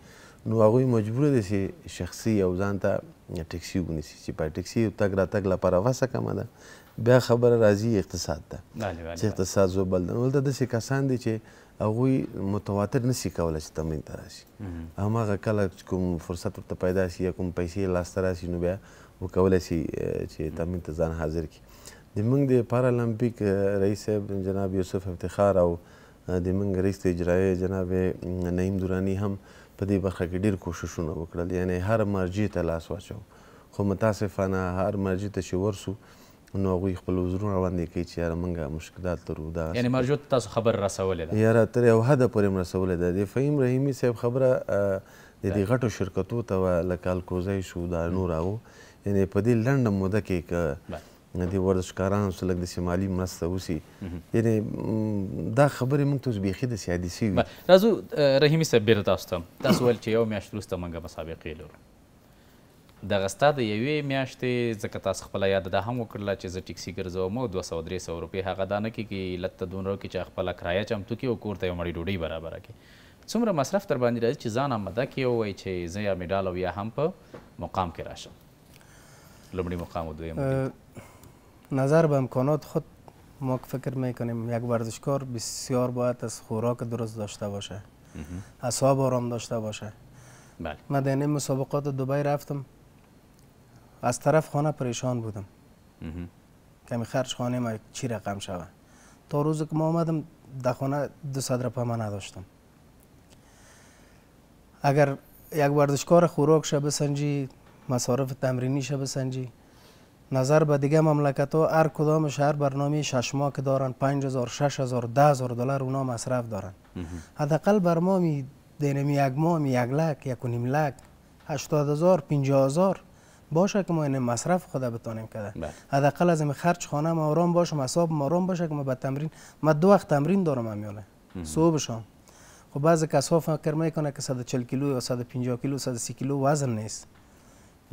نو هغوی مجبور دي چې شخصي او ځان ته ټیکسي ونیسي چې په ټیکسي تګ راتګ لپاره وسه کمه ده بیا خبره راځي اقتصاد ته چې اقتصاد زوبل ده نو دلته داسې کسان دي چې هغه متواتر نشي کولای چې تمرین ته راشي هماغه کله چې کوم فرصت ورته پیدا شي یا کوم پیسې لاسته راشي نو بیا وکولای شي چې تمرین ته ځان حاضر کړي د موږ د پارالمپیک رئیس صاحب جناب یوسف افتخار او د موږ رئیس اجرایي جناب نعیم دورانی هم په دې برخه کې ډیر کوششونه وکړل یعنی هر مرجع ته لاس واچو خو متاسفانه هر مرجع ته چې ورسو نو هغوی خپل وزرونه راوړاندې کوي چې یاره موږ مشکلات لرو دا یعنې مرجو ته تاسو خبر رسولې ده یاره تر یو حده پورې م رسولې ده د فهیم رحیمي صاحب خبره د دې غټو شرکتو ته وه لکه الکوزی شو دا نور هغو یعنې په دې لنډه موده کې که د ورزشکارانو سره لږ داسې مالي مرسته وسي یعنې دا خبرې موږ ته اوس بیخي داسې حادثې وي راځو رحیمي صاحب بېرته تاسو ته تاسو ویل چې یو میاشت وروسته موږ مسابقې لرو دغه ستا د یوې میاشتې ځکه تاسو خپله یاده دا هم وکړله چې زه ټیکسي ګرځوم او دوه سوه درې سوه روپۍ هغه دا نه کېږي لته دومره کې چې خپله کرایه چمتو کړي او کور ته یو مړۍ ډوډۍ برابره کړي څومره مصرف در باندې راځي چې ځان آمده کړي ووایي چې زه یا مډال او یا هم په مقام کې راشم لومړي مقام و دویم نظر به امکانات خود ما فکر میکنیم یک ورزشکار بسیار باید از خوراک درست داشته باشه اصحاب آرام داشته باشه بله. من در مسابقات دبی رفتم از طرف خانه پریشان بودم کمی خرج خانه ما چی رقم شوه تا روزی که ما آمدم در خانه 200 رپا ما نداشتم اگر یک وردشکار خوراک شه بسنجی مسارف تمرینی شه بسنجی نظر به دیگه مملکت ها هر کدام شهر برنامه شش ماه که دارن هزار، ده هزار دلار اونا مصرف دارن حداقل بر ما می دینمی یک ماه می یک لک یک و نیم لک 80000 هزار باشه که ما این مصرف خود بتانیم کرده حداقل از این خرج خانه ما آرام باشه مصاب ما آرام باشه که ما به تمرین ما دو وقت تمرین دارم میانه صبح شام خب بعضی کسا فکر میکنه که 140 کیلو یا 150 کیلو 130 کیلو وزن نیست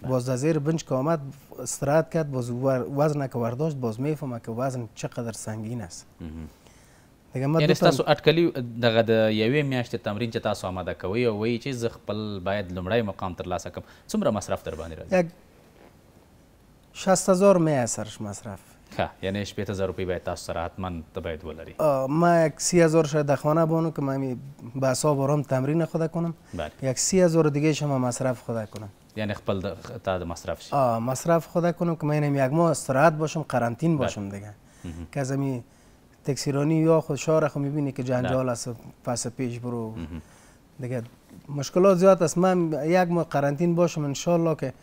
باز از زیر بنج که آمد استراحت کرد باز وزن که ورداشت باز میفهمه که وزن چقدر سنگین است دیگه ما یعنی تاسو اټکلی دغه د یوې میاشتې تمرین چې تاسو آماده کوئ او وایي چې زه خپل باید لومړی مقام ترلاسه کړم څومره مصرف در باندې راځي هزار می سرش مصرف ښه خب، یعنی بیت هزار روپی باید تاسو سره حتما ته باید ما یک سی هزار شاید دخوانه بانو که من به حساب تمرین خود کنم بله. یک سی هزار دیگه شما مصرف خود کنم یعنی خپل تا مصرف شی مصرف خود کنم که من یک ماه استراحت باشم قرنطین بله. باشم دیگه که امی تکسیرانی یا خود شاره خود میبینی که جنجال بله. است پس پیش برو دیگه مشکلات زیاد است من یک ماه قرنطین باشم انشالله که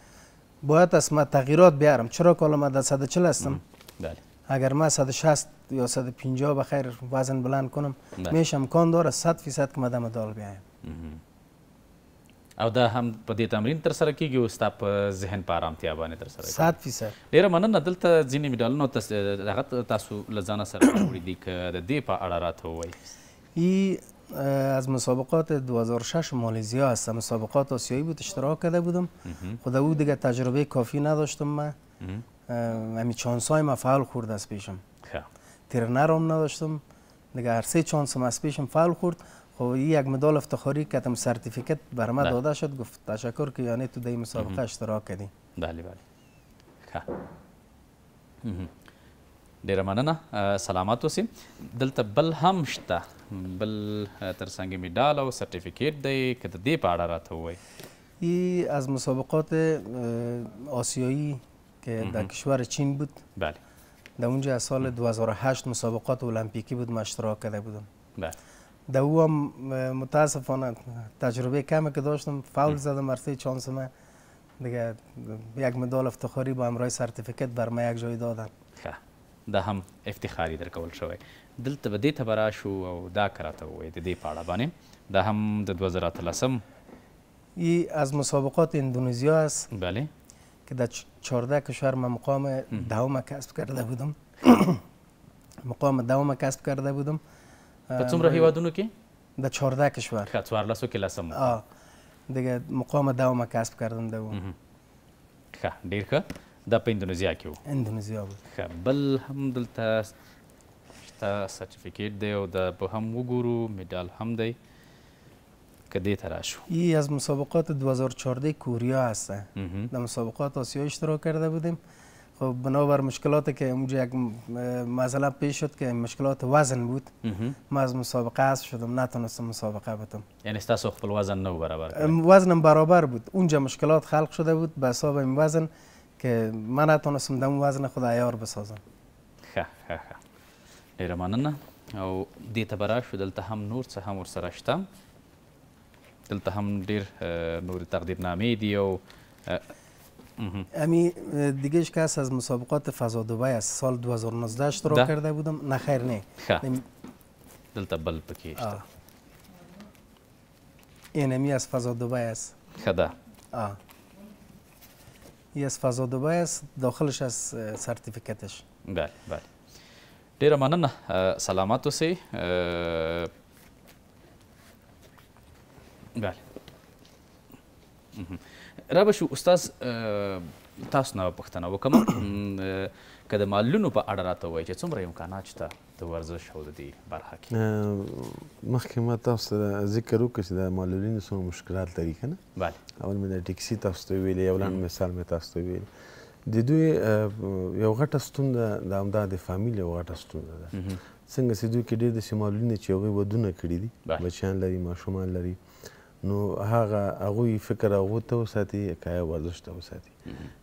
باید از ما تغییرات بیارم چرا که ما در 140 هستم بله اگر ما 160 یا 150 به خیر وزن بلند کنم میش امکان داره 100 فیصد که مدام دال بیایم او دا هم په دې تمرین تر سره کیږي او ستا په ذهن په آرامتیا باندې تر سره 100 فیصد ډیره مننه دلته ځینې مډالونه تس... هغه تاسو له ځانه سره وړي دي که د دې په اړه راته ووایي از مسابقات 2006 مالزیا هست مسابقات آسیایی بود اشتراک کرده بودم خدا او دیگه تجربه کافی نداشتم من همی چانس های فعال خورد از پیشم خب. هم نداشتم دیگه هر سه چانس از پیشم فعال خورد خب یک مدال افتخاری کتم سرتیفیکت بر من بله. داده شد گفت تشکر که یعنی تو دی مسابقه اشتراک کردی بله بله خب. ډیره مننه سلامات اوسې دلته بل هم شته بل ترڅنګ میډال او سرټیفیکیټ دی که د دې په اړه راته ووایي ای از مسابقات آسیایی که در کشور چین بود بله در اونجا از سال 2008 مسابقات المپیکی بود من اشتراک کرده بودم بله در او هم متاسفانه تجربه کمی که داشتم فاول زدم مرسی چانس من دیگه یک مدال افتخاری با امرای سرتیفیکت بر من یک جای دادن دا هم افتخاري درکول شوی دلته به دې ته به راشو او دا که راته ووایې د دې په اړه باندې دا هم د دوه زره اتلسم ای از مسابقات اندونزیا است بله که در چهارده کشور من مقام دوم کسب کرده بودم [coughs] مقام دوم کسب کرده بودم په څومره هیوادونو کې د 14 کشور ښه څوارلسو کې لسم دیگه مقام دوم کسب کردم ده ښه ډیر ښه دا په اندونیزیا کې و اندونیزیا و بل هم دلته شته سرټیفیکیټ دی او دا به هم وګورو مډال هم دی که دی تراشو ای از مسابقات 2014 کوریا هست در مسابقات آسیا اشتراک کرده بودیم خب بنابر مشکلات که اونجا یک مسئله پیش شد که مشکلات وزن بود ما از مسابقه هست شدم نتونستم مسابقه بتم یعنی استاس خپل وزن نو برابر وزنم برابر بود اونجا مشکلات خلق شده بود به حساب این وزن که من نتونستم در وزن خود ایار بسازم خ خ خ. مننه او دې ته دلته هم نور څه هم ورسره شته دلته هم ډیر نور تقدیرنامې دي او امی دیگه کس از مسابقات فضا دوبای از سال 2019 اشتراک کرده بودم نه خیر نه دلتا بل پکیش اینمی از فضا دوبای است خدا آه. ای از فضادوبه است داخلش از سرتیفیکتش بله بله ډیره مننه سلامت اوسئ بله را به شو استاز تاسو نه پوښتنه وکړم که د مالونو په اړه راته وایي چې څومره امکانات شته د ورزش او د دې برخه کې مخکې ما تاسو ته ذکر وکړ چې د معلولینو څومره مشکلات لري که نه بله اول مې د ټیکسي تاسو ته ویلې یو لاند مثال مې تاسو ته ویل د دوی یو غټه ستونزه د همدا د فامیل یو غټه ستونزه ده څنګه چې دوی کې ډېر د سیمالونه چې هغه ودونه کړی دي بچیان لري ماشومان لري نو هغه هغه فکر هغه ته وساتي کای ورزش ته وساتي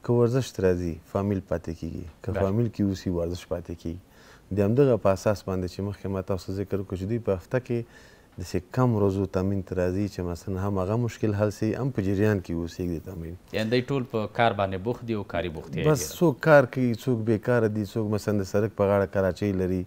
که ورزش ترازی فامیل پاتې کیږي که فامیل کې اوسي ورزش پاتې کیږي د همدغه په اساس باندې چې مخکې ما تاسو ذکر وکړ چې دوی په هفته کې داسې کم روزو تمرین ته راځي چې مثلا هم هغه مشکل حل سي هم په جریان کې اوسېږي تمرین یعنې دی ټول په کار باندې بوخت دي او کاري بوختي بس څوک کار کوي څوک بیکاره دي څوک مثلا د سړک په غاړه کراچۍ لري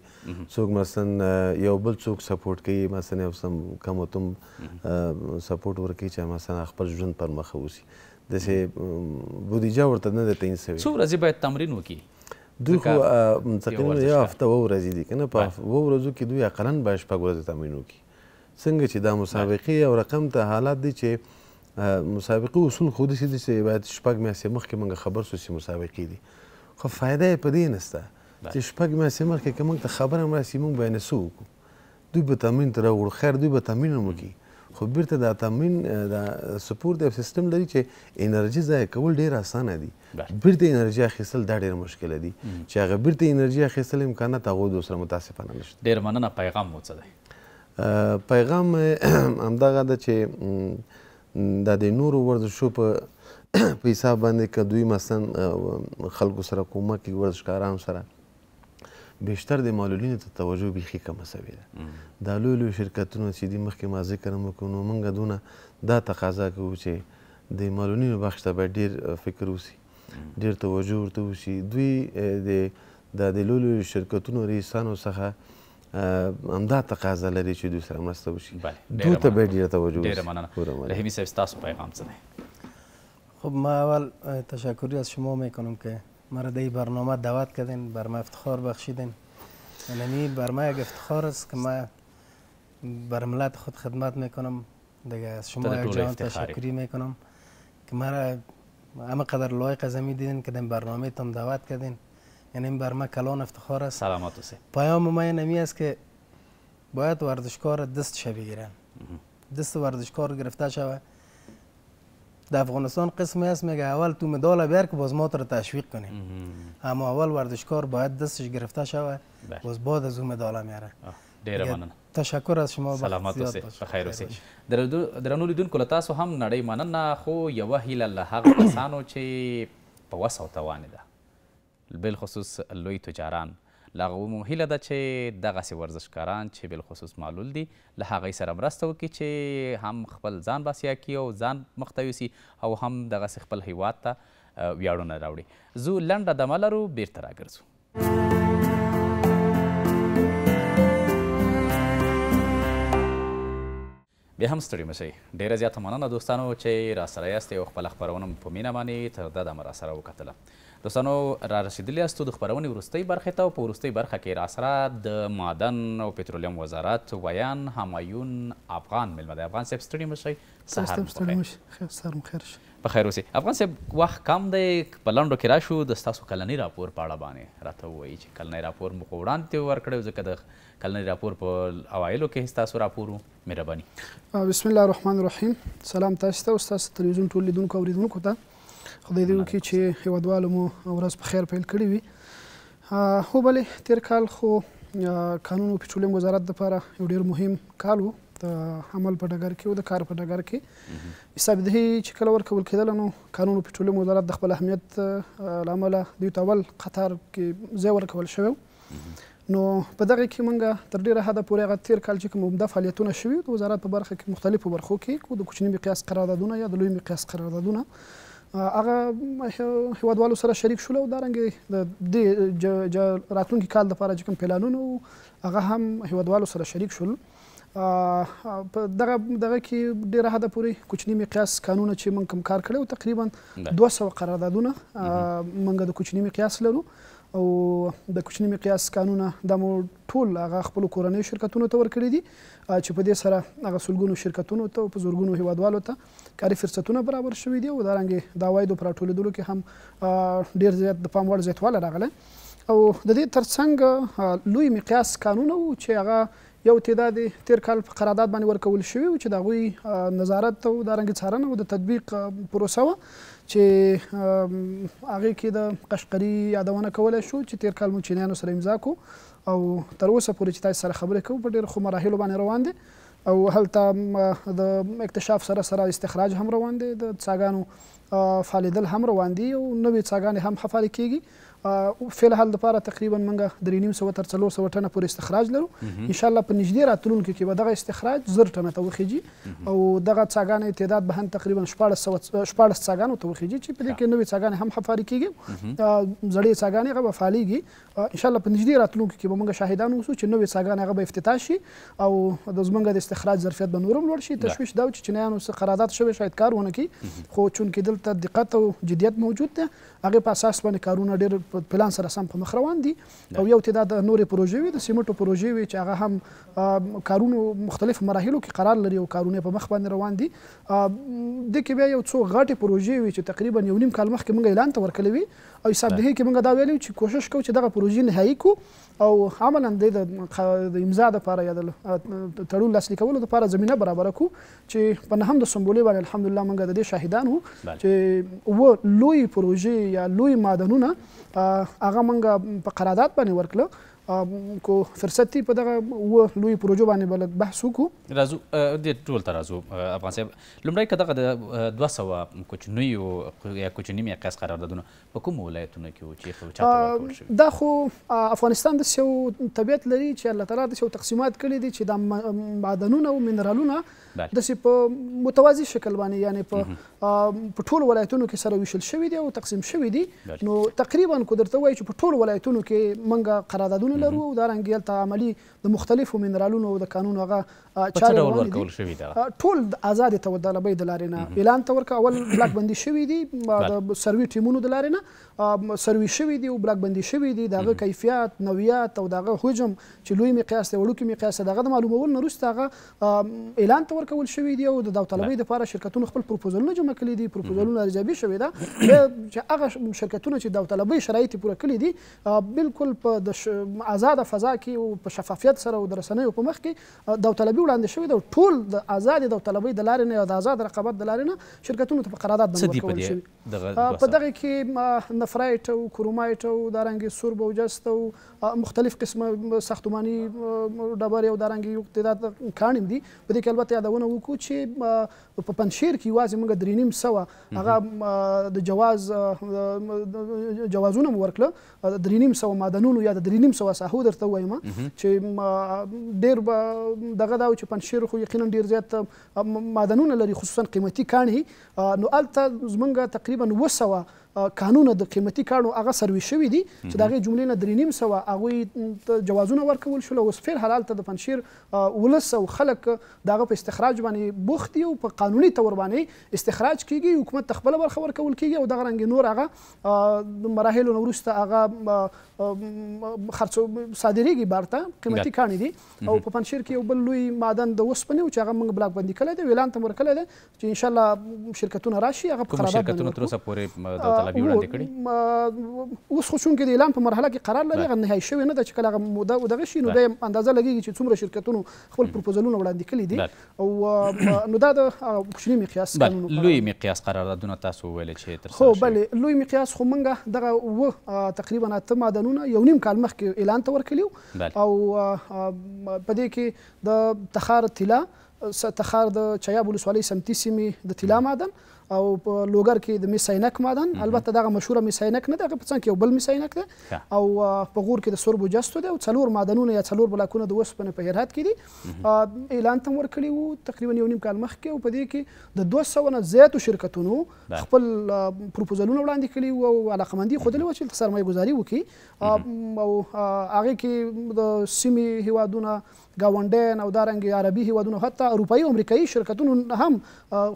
څوک مثلا یو بل څوک سپورټ کوي مثلا یو سم کم او تم سپورټ ورکوي چې مثلا خپل ژوند پر مخه اوسي داسې بودیجه ورته نه ده تعیین سوې څو ورځې باید تمرین وکړي دوی خو تقریبا یو هفته اوه ورځې دي که نه په اوه ورځو کې دوی اقلا باید شپږ ورځې تمرین وکړي څنګه چې دا مسابقې او رقم ته حالات دی چې مسابقې اصول خو داسې دي چې باید شپږ میاشتې مخکې موږ خبر سو چې مسابقې دي خو فایده یې په دې نه شته چې شپږ میاشتې مخکې که موږ ته خبر هم راسي موږ به یې نه څه وکړو دوی به تمرین ته راوړو خیر دوی به تمرین هم وکړي خو بیرته دا تمرین دا سپورت یو سیستم لري چې انرژي ضایع کول ډېر اسانه دي بیرته انرژي اخیستل دا ډېر مشکل دي چې هغه بیرته انرژي اخیستل امکانات هغه دوسره متاسفانه نشته ډېر مننه پیغام مو څه دی پیغام همدغه ده چې دا د نورو ورزشو په په حساب باندې که دوی مثلا خلکو سره کومه کې ورزشکارانو سره بیشتر د معلولینو ته توجه بیخي کمه سوې ده دا لوی لوی شرکتونه چې دي مخکې ما ذکر هم وکړو نو موږ دونه دا تقاضا کوو چې د معلولینو بخش ته باید ډېر فکر وشي ډېر توجه ورته وشي دوی د د لوی لوی شرکتونو رئیسانو څخه همدا تقاضا لري چې دوی سره مرسته وشي دوی ته به ډېره توجه ډېره مننه رحیمي صاحب ستاسو پیغام څه دی خب ما اول تشکری از شما میکنم که مرا در این برنامه دعوت کردین بر ما افتخار بخشیدین یعنی بر ما یک افتخار است که ما بر ملت خود خدمت میکنم دیگه از شما یک جان تشکری میکنم که مرا همه قدر لایق زمین دیدین که در برنامه تم دعوت کردین یعنی بر ما کلان افتخار است سلامت است. پیام ما نمی است که باید ورزشکار دست شه بگیرن دست ورزشکار گرفته شوه در افغانستان قسم است میگه اول تو مدال بیار که باز ما رو تشویق کنیم اما اول ورزشکار باید دستش گرفته شوه بله. باز بعد از اون مدال میاره ډیر مننه تشکر از شما سلامت اوسئ خیر اوسئ درنو لیدونکو له تاسو هم نړۍ مننه خو یوه هیله له هغه کسانو چې په وس او توان بالخصوص لوی تجاران له هغه مو هیله ده چې دغسې ورزشکاران چې بالخصوص معلول دي له هغوی سره مرسته وکړي چې هم خپل ځان باسیا کړي او ځان مخته یوسي او هم دغسې خپل هیواد ته ویاړونه راوړي زو لنډه دمه لرو بیرته راګرځو بیا هم ستړي مشئ ډیره زیاته مننه دوستانو چې راسره یاستئ او خپله خپرونه په مینه باندې تر دا دمه راسره وکتله دوستانو را رسیدلی یاستو د خپرونې وروستۍ برخې ته په وروستۍ برخه کې راسره د معدن او پټرولیم وزارت ویان همایون افغان میلمه دی افغان صاحب ستړي مشئ سهار مو سهار مو خیر په خیر اوسئ افغان صاحب وخت کم دی په لنډو کې راشو د ستاسو کلنۍ راپور په اړه باندې راته ووایي چې کلنۍ راپور مو خو وړاندې ورکړی ځکه د کلنۍ راپور په اوایلو کې ستاسو راپور مهرباني بسم الله الرحمن الرحیم سلام تاسو ته او ستاسو تلویزیون ټول لیدونکو اوریدونکو ته خدای دې وکړي چې هیوادوالو مو ورځ په خیر پیل کړې وي خو بلې تیر کال خو قانون او پټرولیم وزارت دپاره یو ډېر مهم کال و د عمل په ډګر کې او د کار په ډګر کې حساب دهي چې کله ورکول کېدله نو قانون او پټرولیم وزارت د خپل اهمیت له امله دوی ته اول قطار کې ځای ورکول شوی نو په دغه کې مونږ تر ډیره حده پورې هغه تیر کال چې کوم عمده فعالیتونه شوي د وزارت په برخه کې مختلفو برخو کې د کوچني مقیاس قراردادونه یا د لوی مقیاس قراردادونه هغه هیوادوالو سره شریک شول او دارنګ د دې راتلونکي کال لپاره چې کوم پلانونه هغه هم هیوادوالو سره شریک شول په دغه دغه کې ډیره حد پورې کوچنی مقیاس قانون چې موږ کم کار کړو تقریبا 200 قراردادونه موږ د کوچنی مقیاس لرو او د کوچني مقیاس قانونه د مو ټول هغه خپل کورنۍ شرکتونو ته ورکړي دي چې په دې سره هغه سلګونو شرکتونو ته او په زورګونو هیوادوالو ته کاري فرصتونه برابر شوي دي او دا رنګ د وایدو پر ټولېدلو کې هم ډیر زیات د پام وړ زیاتوالی راغلی او د دې ترڅنګ لوی مقیاس قانون وو چې هغه یو تعداد تیر کال په قرارداد باندې ورکول شوی چې د غوي نظارت او د رنګ څارنه او د تطبیق پروسه چې هغه کې د قشقری یادونه کولای شو چې تیر کال مو چینانو سره امضا کو او تر اوسه پورې چې تاسو سره خبرې کوو په ډیر خو مراحل باندې روان دي او هلته د اکتشاف سره سره استخراج هم روان دي د څاګانو فعالیدل هم روان دي او نوې څاګانې هم حفاله کیږي فی الحال لپاره تقریبا موږ درې نیم سوه تر څلور سوه ټنه پورې استخراج لرو انشاءالله په نږدې راتلونکو کې به دغه استخراج زر ټنه ته وخیږي او دغه څاګانې تعداد به هم تقریبا شپاړس څاګانو ته وخیږي چې په دې کې نوې څاګانې هم حفاري کېږي زړې څاګانې هغه به فعالېږي انشاءالله په نږدې راتلونکو کې به موږ شاهدان اوسو چې نوې څاګانې هغه به افتتاح شي او د زمونږ د استخراج ظرفیت به نور هم لوړ شي تشویش دا چې چینایانو سره قرارداد شوی شاید کار ونه کړي خو چونکې دلته دقت او جدیت موجود دی هغې په اساس باندې کارونه ډېر په پلان سره سم په مخ روان دي او یو تعداد نورې پروژې وي د سیمټو پروژې وي چې هغه هم کارونو مختلف مراحلو کې قرار لري او کارونه په مخ باندې روان دي د کې بیا یو څو غټې پروژې وي چې تقریبا یو نیم کال مخکې موږ اعلان ته ورکړې وي او حساب دهي کې موږ دا ویلو چې کوشش کوو چې دغه پروژې نهایي کو او عملا د امضا د لپاره یا د تړون لاسلیک کولو لپاره زمينه برابر کو چې په نهم د سمبولي باندې الحمدلله موږ د دې شاهدان وو چې و لوی پروژې یا لوی معدنونه هغه موږ په قرارداد باندې ورکړل کو فرصت دی په دغه و لوی پروژو باندې بل بحث وکړو راځو دې ټول ته راځو افغان صاحب لمړی کده د 200 کوچنی او یا کوچنی مې قیاس قراردادونه په کوم ولایتونو کې و چې چاته ورکول شي دا خو افغانستان د سیو طبیعت لري چې الله تعالی د سیو تقسیمات کړی دي چې د معدنونو او منرالونو د سی په متوازی شکل باندې یعنی په په ټولو ولایتونو کې سره ویشل شوی دی او تقسیم شوی دی نو تقریبا کو درته وایي چې په ټولو ولایتونو کې منګه قراردادونه لرو او دا رنګیل ته عملی د مختلفو منرالونو او د قانون هغه چارې روانې دي ټول آزاد ته ودالبۍ د لارې نه اعلان ته ورکه اول بلاک بندي شوي دي د سروي ټیمونو د لارې نه سروي شوي دي او بلاک بندي شوي دي دغه کیفیت نویات او دغه حجم چې لوی مقیاس دی وړوکی مقیاس دغه د معلومولو نه وروسته هغه اعلان ته ورکول شوي دي او د داوطلبۍ دپاره شرکتونو خپل پروپوزلونه جمع کړي دي پروپوزلونه ارزیابي شوي ده چې هغه شرکتونه چې داوطلبۍ شرایط پوره کړي دي بالکل په آزاده فضا کې او په شفافیت سره او د رسنیو په مخ کې داوطلبي وړاندې شوې ده ټول د آزادې د طلبۍ د لارې نه یا د آزاد رقابت د لارې نه شرکتونو ته په قرارداد باندې ورکول شوي په دغه کې نفرایټ او کرومایټ او دارنګې سور بوجست او مختلف قسمه ساختماني ډبرې او دارنګې یو تعداد کاڼم دي په دې کې البته یادونه وکړو چې په پنځیر کې واځي موږ درې نیم سوه هغه د جواز جوازونه مو ورکړه درې نیم سوه معدنونو یا د درې نیم سوه ساحو درته وایم چې ډېر دغه دا چې پنځیر خو یقینا ډېر زیات معدنونه لري خصوصا قیمتي کاڼي نو هلته زمونږ تقریبا اوه سوه قانونه د قیمتي کاڼو هغه سروي شوي دي چې د هغې جملې نه درې نیم سوه هغوی جوازونه ورکول شول اوس فیر حلال ته د پنشیر ولس او خلک د هغه په استخراج باندې بوخت دي او په قانوني طور باندې استخراج کیږي حکومت ته خپله برخه ورکول کیږي او دغه رنګې نور هغه مراحلو نه وروسته هغه خرڅو صادرېږي بهر ته قیمتي کاڼي دي او په پنشیر کې یو بل لوی معدن د وسپنې و چې هغه موږ بلاک بندي کړی دی اعلان ته ورکړی دی چې انشاءالله شرکتونه راشي هغه په قرارداد باندې شرکتونه تر اوسه پورې طلبي وړاندې کړي اوس خو چونکې د اعلان په مرحله کې قرار لري هغه نهایي شوی نه ده چې کله هغه موده ودغه شي نو بیا اندازه لګېږي چې څومره شرکتونو خپل پروپوزلونه وړاندې کړي دي او نو دا د کوچني مقیاس لوی مقیاس قراردادونه تاسو ویل چې تر خو بلې لوی مقیاس خو مونږه دغه و تقریبا اته معدنونه یو نیم کال مخکې اعلان ته ورکړي او په دې کې د تخار طلا تخار د چایاب ولسوالۍ سمتي سیمې د طلا معدن او په لوګر کې د مس عینک معدن البته دغه مشهوره مس عینک نه دغه په څنګ کې یو بل مس عینک دی او په غور کې د سربو جستو دی او څلور معدنونه یا څلور بلاکونه د وسپنې په هرات کې دي اعلان تم ورکړی وو تقریبا یو نیم کال مخکې او په دې کې د 200 نه زیاتو شرکتونو خپل پروپوزلونه وړاندې کړي او علاقمندي خودلې و چې سرمایه ګزاري وکړي او هغه کې د سیمې هوادونه گاونډیان او دارنګ عربي هیوادونو حتی اروپایي او امریکایي شرکتونو هم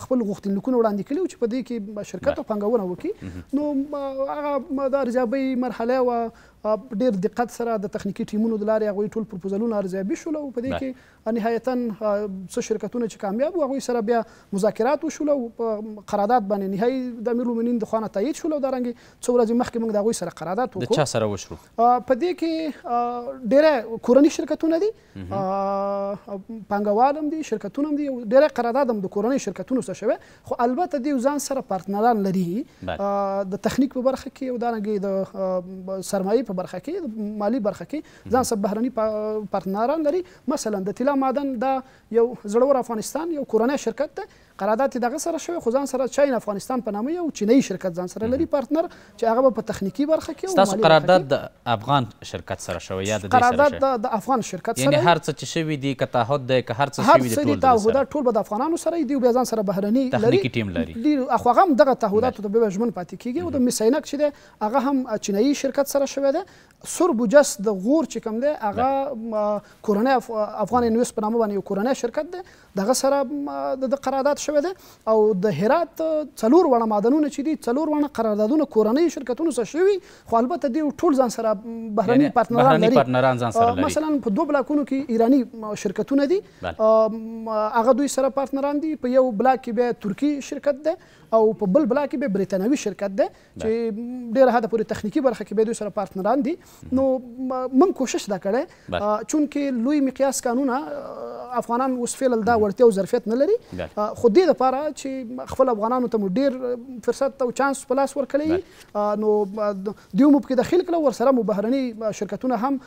خپل غوښتنلیکونه وړاندې کړي چې په دې کې شرکت او پانګونه وکړي نو هغه د ارزیابۍ مرحله وه ډیر دقت سره د تخنیکی ټیمونو د لارې هغوی ټول پروپوزلونه ارزیابي شول او په دې کې نهایتا څه شرکتونه چې کامیاب وو هغوی سره بیا مذاکرات وشول او قرارداد باندې نهایي د امیر المؤمنین د خوانه تایید شول او دارنګه څو ورځې مخکې موږ د هغوی سره قرارداد وکړو د چا سره وشو په دې کې ډیره کورني شرکتونه دي پانګوال هم دي شرکتونه هم دي ډیره قرارداد هم د کورني شرکتونو سره شوی خو البته دی ځان سره پارتنران لري د تخنیک په برخه کې او دارنګه د سرمایه په برخه کې مالی برخه کې ځان سره بهرني پارتنران لري مثلا د طلا معدن دا یو زړور افغانستان یو کورنۍ شرکت ده قرارداد دغه سره شوی خو ځان سره چین افغانستان په نامه یو چینی شرکت ځان سره لري پارتنر چې هغه په تخنیکی برخه کې تاسو قرارداد د افغان شرکت سره شوی یا د دې سره قرارداد د افغان شرکت سره یعنی هر څه چې شوی دی که تعهد دی که هر څه شوی دی ټول تعهد ټول به د افغانانو سره دی بیا ځان سره بهرني لري تخنیکی ټیم لري خو هغه هم دغه تعهداتو ته به ژمن پاتې کیږي او د میسینک چې دی هغه هم چینی شرکت سره شوی دی سور بوجس د غور چې کوم دی هغه کورنۍ اف... افغان انویس په نامه باندې یو کورنۍ شرکت دی دغه سره د قرارداد شوی دی او د هرات څلور وړه معدنونه چې دي څلور وړه قراردادونه کورنۍ شرکتونو سره شوي خو البته دی ټول ځان سره بهرني پارتنران لري مثلا په دوه بلاکونو کې ایرانی شرکتونه دي هغه دوی سره پارتنران دي په یو بلاک کې بیا ترکی شرکت دی او په بل بلاک کې بیا بریتانوي شرکت دی چې ډیره حد پورې تخنیکی برخه کې به دوی سره پارتنران دي نو من کوشش دا کړې چونکه لوی مقیاس قانونه افغانان اوس فعلا دا ورته او ظرفیت نه لري خو دې لپاره چې خپل افغانانو ته ډیر فرصت او چانس په لاس ورکړي نو دیو مو پکې داخل کړو ورسره مو بهرني شرکتونه هم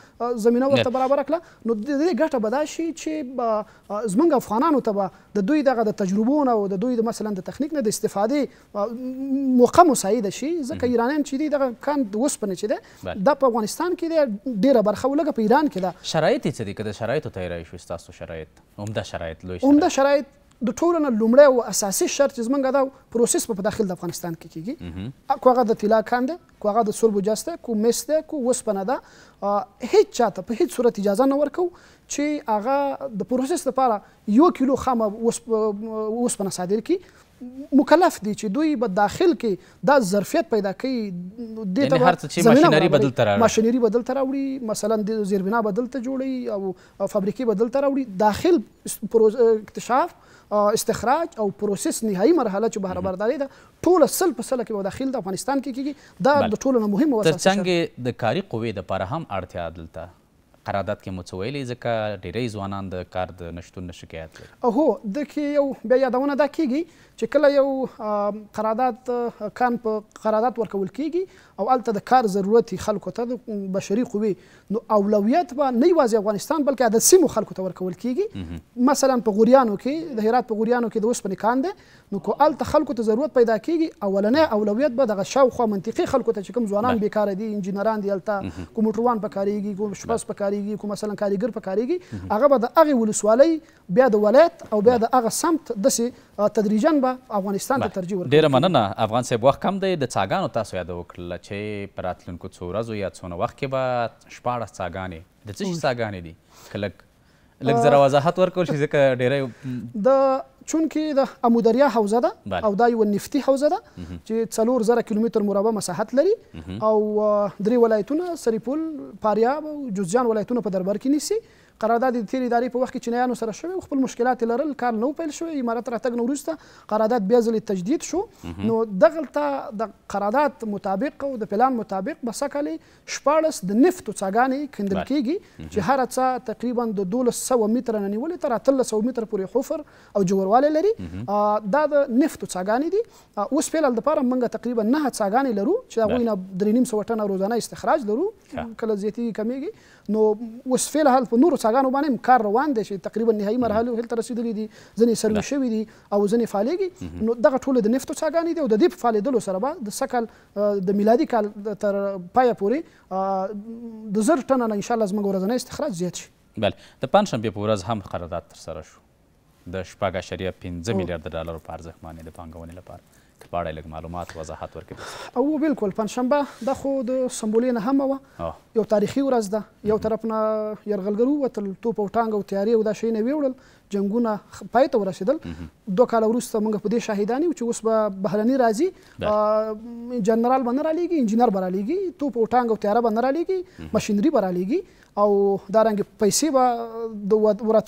زمينه ورته برابر کړه نو د دې ګټه به دا شي چې زمونږ افغانانو ته به د دوی دغه د تجربو نه او د دوی مثلا د تخنیک نه د استفادې موقع مساعده شي ځکه ایرانیان چې دغه کان د وسپنه چې ده دا په افغانستان کې ډیره برخه ولګه په ایران کې ده شرایط څه دي که د شرایطو تیاری شو ستاسو شرایط شرایط عمده شرایط لوی شرایط عمده شرایط د ټولو نه لومړی او اساسي شرط چې زمونږ دا پروسس په داخل د افغانستان کې کیږي کو هغه د طلا کان دی کو هغه د سربو جاست دی کو مس دی کو وسپنه ده هیڅ چاته په هیڅ صورت اجازه نه ورکو چې هغه د پروسس لپاره یو کیلو خامه وسپنه صادر کړي مکلف دي چې دوی په داخل کې دا ظرفیت پیدا کړي د ته هر څه ماشينري بدل تر ماشينري بدل تر وړي مثلا د زیربنا بدل ته جوړي او فابریکې بدل تر وړي داخل اکتشاف استخراج او پروسس نهایی مرحله چې بهر برداري ده ټول سل په سل کې په داخل د افغانستان کې کیږي دا د ټولو نه مهمه وسه ترڅنګ د کاري قوې د پر هم اړتیا دلته قرارداد کې مو څه ویلي ځکه ډېری ځوانان د کار د نشتون نه شکایت لري هو د کې یو بیا یادونه دا کیږي چې کله یو قرارداد کان په قرارداد ورکول کیږي او الته د کار ضرورت خلکو ته د بشري قوې نو اولویت به نه یوازې افغانستان بلکې د سیمو خلکو ته ورکول کیږي مثلا په غوریانو کې د هرات په غوریانو کې د اوسپنې کان ده نو کو الته خلکو ته ضرورت پیدا کیږي اولنې اولویت به دغه شاوخوا منطقي خلکو ته چې کوم ځوانان بیکاره دي انجینران دي الته کوم موټروان پکاريږي کوم شپس پکاريږي کوم مثلا کاریګر پکاريږي هغه به د هغه ولسوالۍ بیا د ولایت او بیا د هغه سمت دسې تدریجا ټیم به افغانستان ته ترجیح ورکوي ډیره مننه افغان صاحب وخت کم دی د څاګانو تاسو یاد وکړل چې په راتلونکو څو ورځو یا څونه وخت کې به شپاړس څاګانې د څه شي څاګانې دي که لږ لږ زره وضاحت ورکول شي ځکه ډیری د چونکې د امودریا حوزه ده او دا یو نفتی حوزه ده چې څلور زره کیلومتر مربع مساحت لري او درې ولایتونه سریپول فاریاب او جوزجان ولایتونه په دربر کې نیسي قرارداد د تیر ادارې په وخت کې چینایانو سره شوی خپل مشکلات لرل کار نو پیل شوی امارات راتګ نو وروسته قرارداد بیا ځلې تجدید شو نو دغلته د قرارداد مطابق او د پلان مطابق به سږکالې شپاړس د نفتو څاګانې کیندل کیږي چې هره څا تقریبا د دولس سوه متره نه نیولې تر اتلس سوه متره پورې حفر او جوړوالی لري دا د نفتو څاګانې دي اوس فعلا دپاره موږ تقریبا نهه څاګانې لرو چې هغوی نه درې نیم سوه ټنه روزانه استخراج لرو کله زیاتېږي کمیږي نو اوس فعل حال په نورو څاګانو باندې کار روان دی چې تقریبا نهایي مرحله هلته رسیدلې دي ځینې سروي شوي دي او ځینې فعالېږي نو دغه ټول د نفتو څاګانې دي او د دې په فعالېدلو سره به د سکل د میلادي کال تر پایه پورې د زر ټنه ان شاء الله زموږ ورځنی استخراج زیات شي بله د پنجشنبې په ورځ هم قرارداد ترسره شو د شپږ اعشاریه پنځه میلیارده ډالرو په ارزښت باندې د پانګونې لپاره په اړه لږ معلومات وضاحت ورکړي او بالکل پنځشنبه د خو د سمبولې نه هم وه یو تاریخي ورځ ده یو طرف نه یرغلګرو وتل توپ او ټانګ او تیارې او دا شی نه ویوړل جنگونه پای ته ورسېدل دوه کاله وروسته موږ په دې شاهدان یو چې اوس به بهرني راځي جنرال به نه رالیږي انجینر به رالیږي توپ او ټانګ او تیاره به نه رالیږي مشینري به رالیږي او دارنګ پیسې به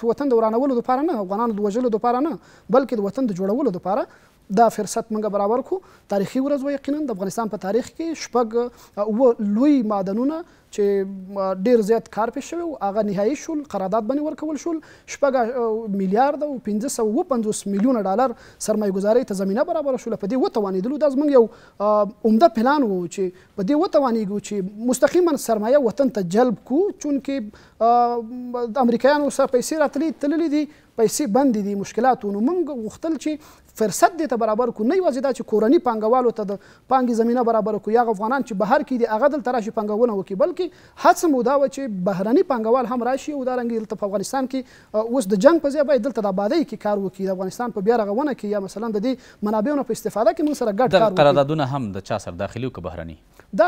د وطن د ورانولو لپاره نه افغانانو د وژلو لپاره نه بلکې د وطن د جوړولو لپاره دا فرصت موږ برابر کو تاریخي ورځ و یقینا د افغانستان په تاریخ کې شپږ او لوی معدنونه چې ډیر زیات کار پېښ شوی او هغه نهایي شول قرارداد باندې ورکول شول شپږ میلیارد او 1550 میلیونه ډالر سرمایه گذاري ته زمينه برابر شول په دې و توانیدلو د زمنګ یو عمده پلان وو چې په دې و توانیږو چې مستقیما سرمایه وطن ته جلب کو چونکه د امریکایانو سره پیسې راتلې تللې دي پیسې بند دي مشکلات ونو موږ غوښتل چې فرصت دې ته برابر کو نه یوازې دا چې کورنی پانګوالو ته د پانګې زمینه برابر کو یا افغانان چې بهر کې دي هغه دلته راشي پانګونه وکړي بلکې هڅه مو دا و چې بهرني پانګوال هم راشي او دا رنګ دلته په افغانستان کې اوس د جنگ په ځای باید دلته د آبادۍ کې کار وکړي د افغانستان په بیا رغونه کې یا مثلا د دې منابعونو په استفاده کې موږ سره ګډ کار وکړي قراردادونه هم د چا سره داخلي او که بهرني دا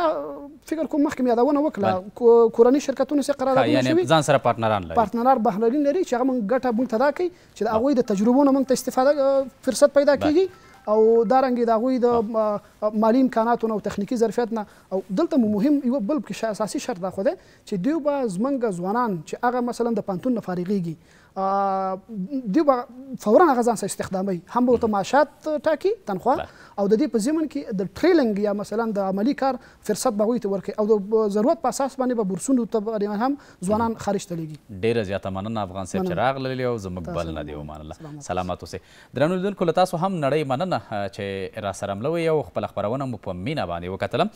فکر کوم مخکې یادونه وکړه کورني شرکتونو سره قرارداد یعنی ځان سره پارتنران لري پارتنران بهرني لري چې هغه موږ ګټه موږ ته راکړي چې د هغوی د تجربو نه موږ ته استفاده فرصت ظرفیت پیدا کیږي او دا رنګ د غوی د مالی امکاناتو او تخنیکی ظرفیت نه او دلته مو مهم یو بل کې اساسي شرط دا خو ده چې دوی به زمنګ ځوانان چې هغه مثلا د پانتون نه فارغيږي دی فورا هغه ځان سره استخدامي هم به تماشات ټاکي تنخوا او د دې په ضمن کې د ټریلینګ یا مثلا د عملی کار فرصت به وي ته ورکړي او د ضرورت په اساس باندې به بورسونو ته هم ځوانان خارج ته لګي ډیره زیاته مننه افغان صاحب چې راغلي او زموږ بل نه دی ومنله سلامات اوسې درنو لیدونکو له تاسو هم نړۍ مننه چې را سره ملوي او خپل خبرونه مو په مینه باندې وکتلم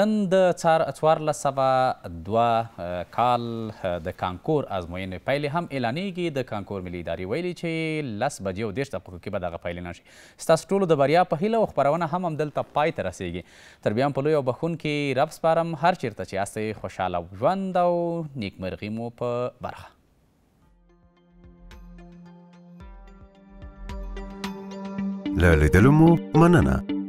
نن د څوارلس سوه دوه کال د کانکور ازموینې پایلې هم اعلانیږي د کانکور ملي ادارې ویلي چې لس بجې او دېرش دقیقو کې به دغه پایلینه شي ستاسو ټولو د بریا په هیله او خپرونه هم همدلته پای ته رسیږي تر بیا هم په لوی او بخونکي رب سپارم هر چیرته چې هستئ خوشحاله ژوند او نیکمرغي مو په برخه له لیدلو مو مننه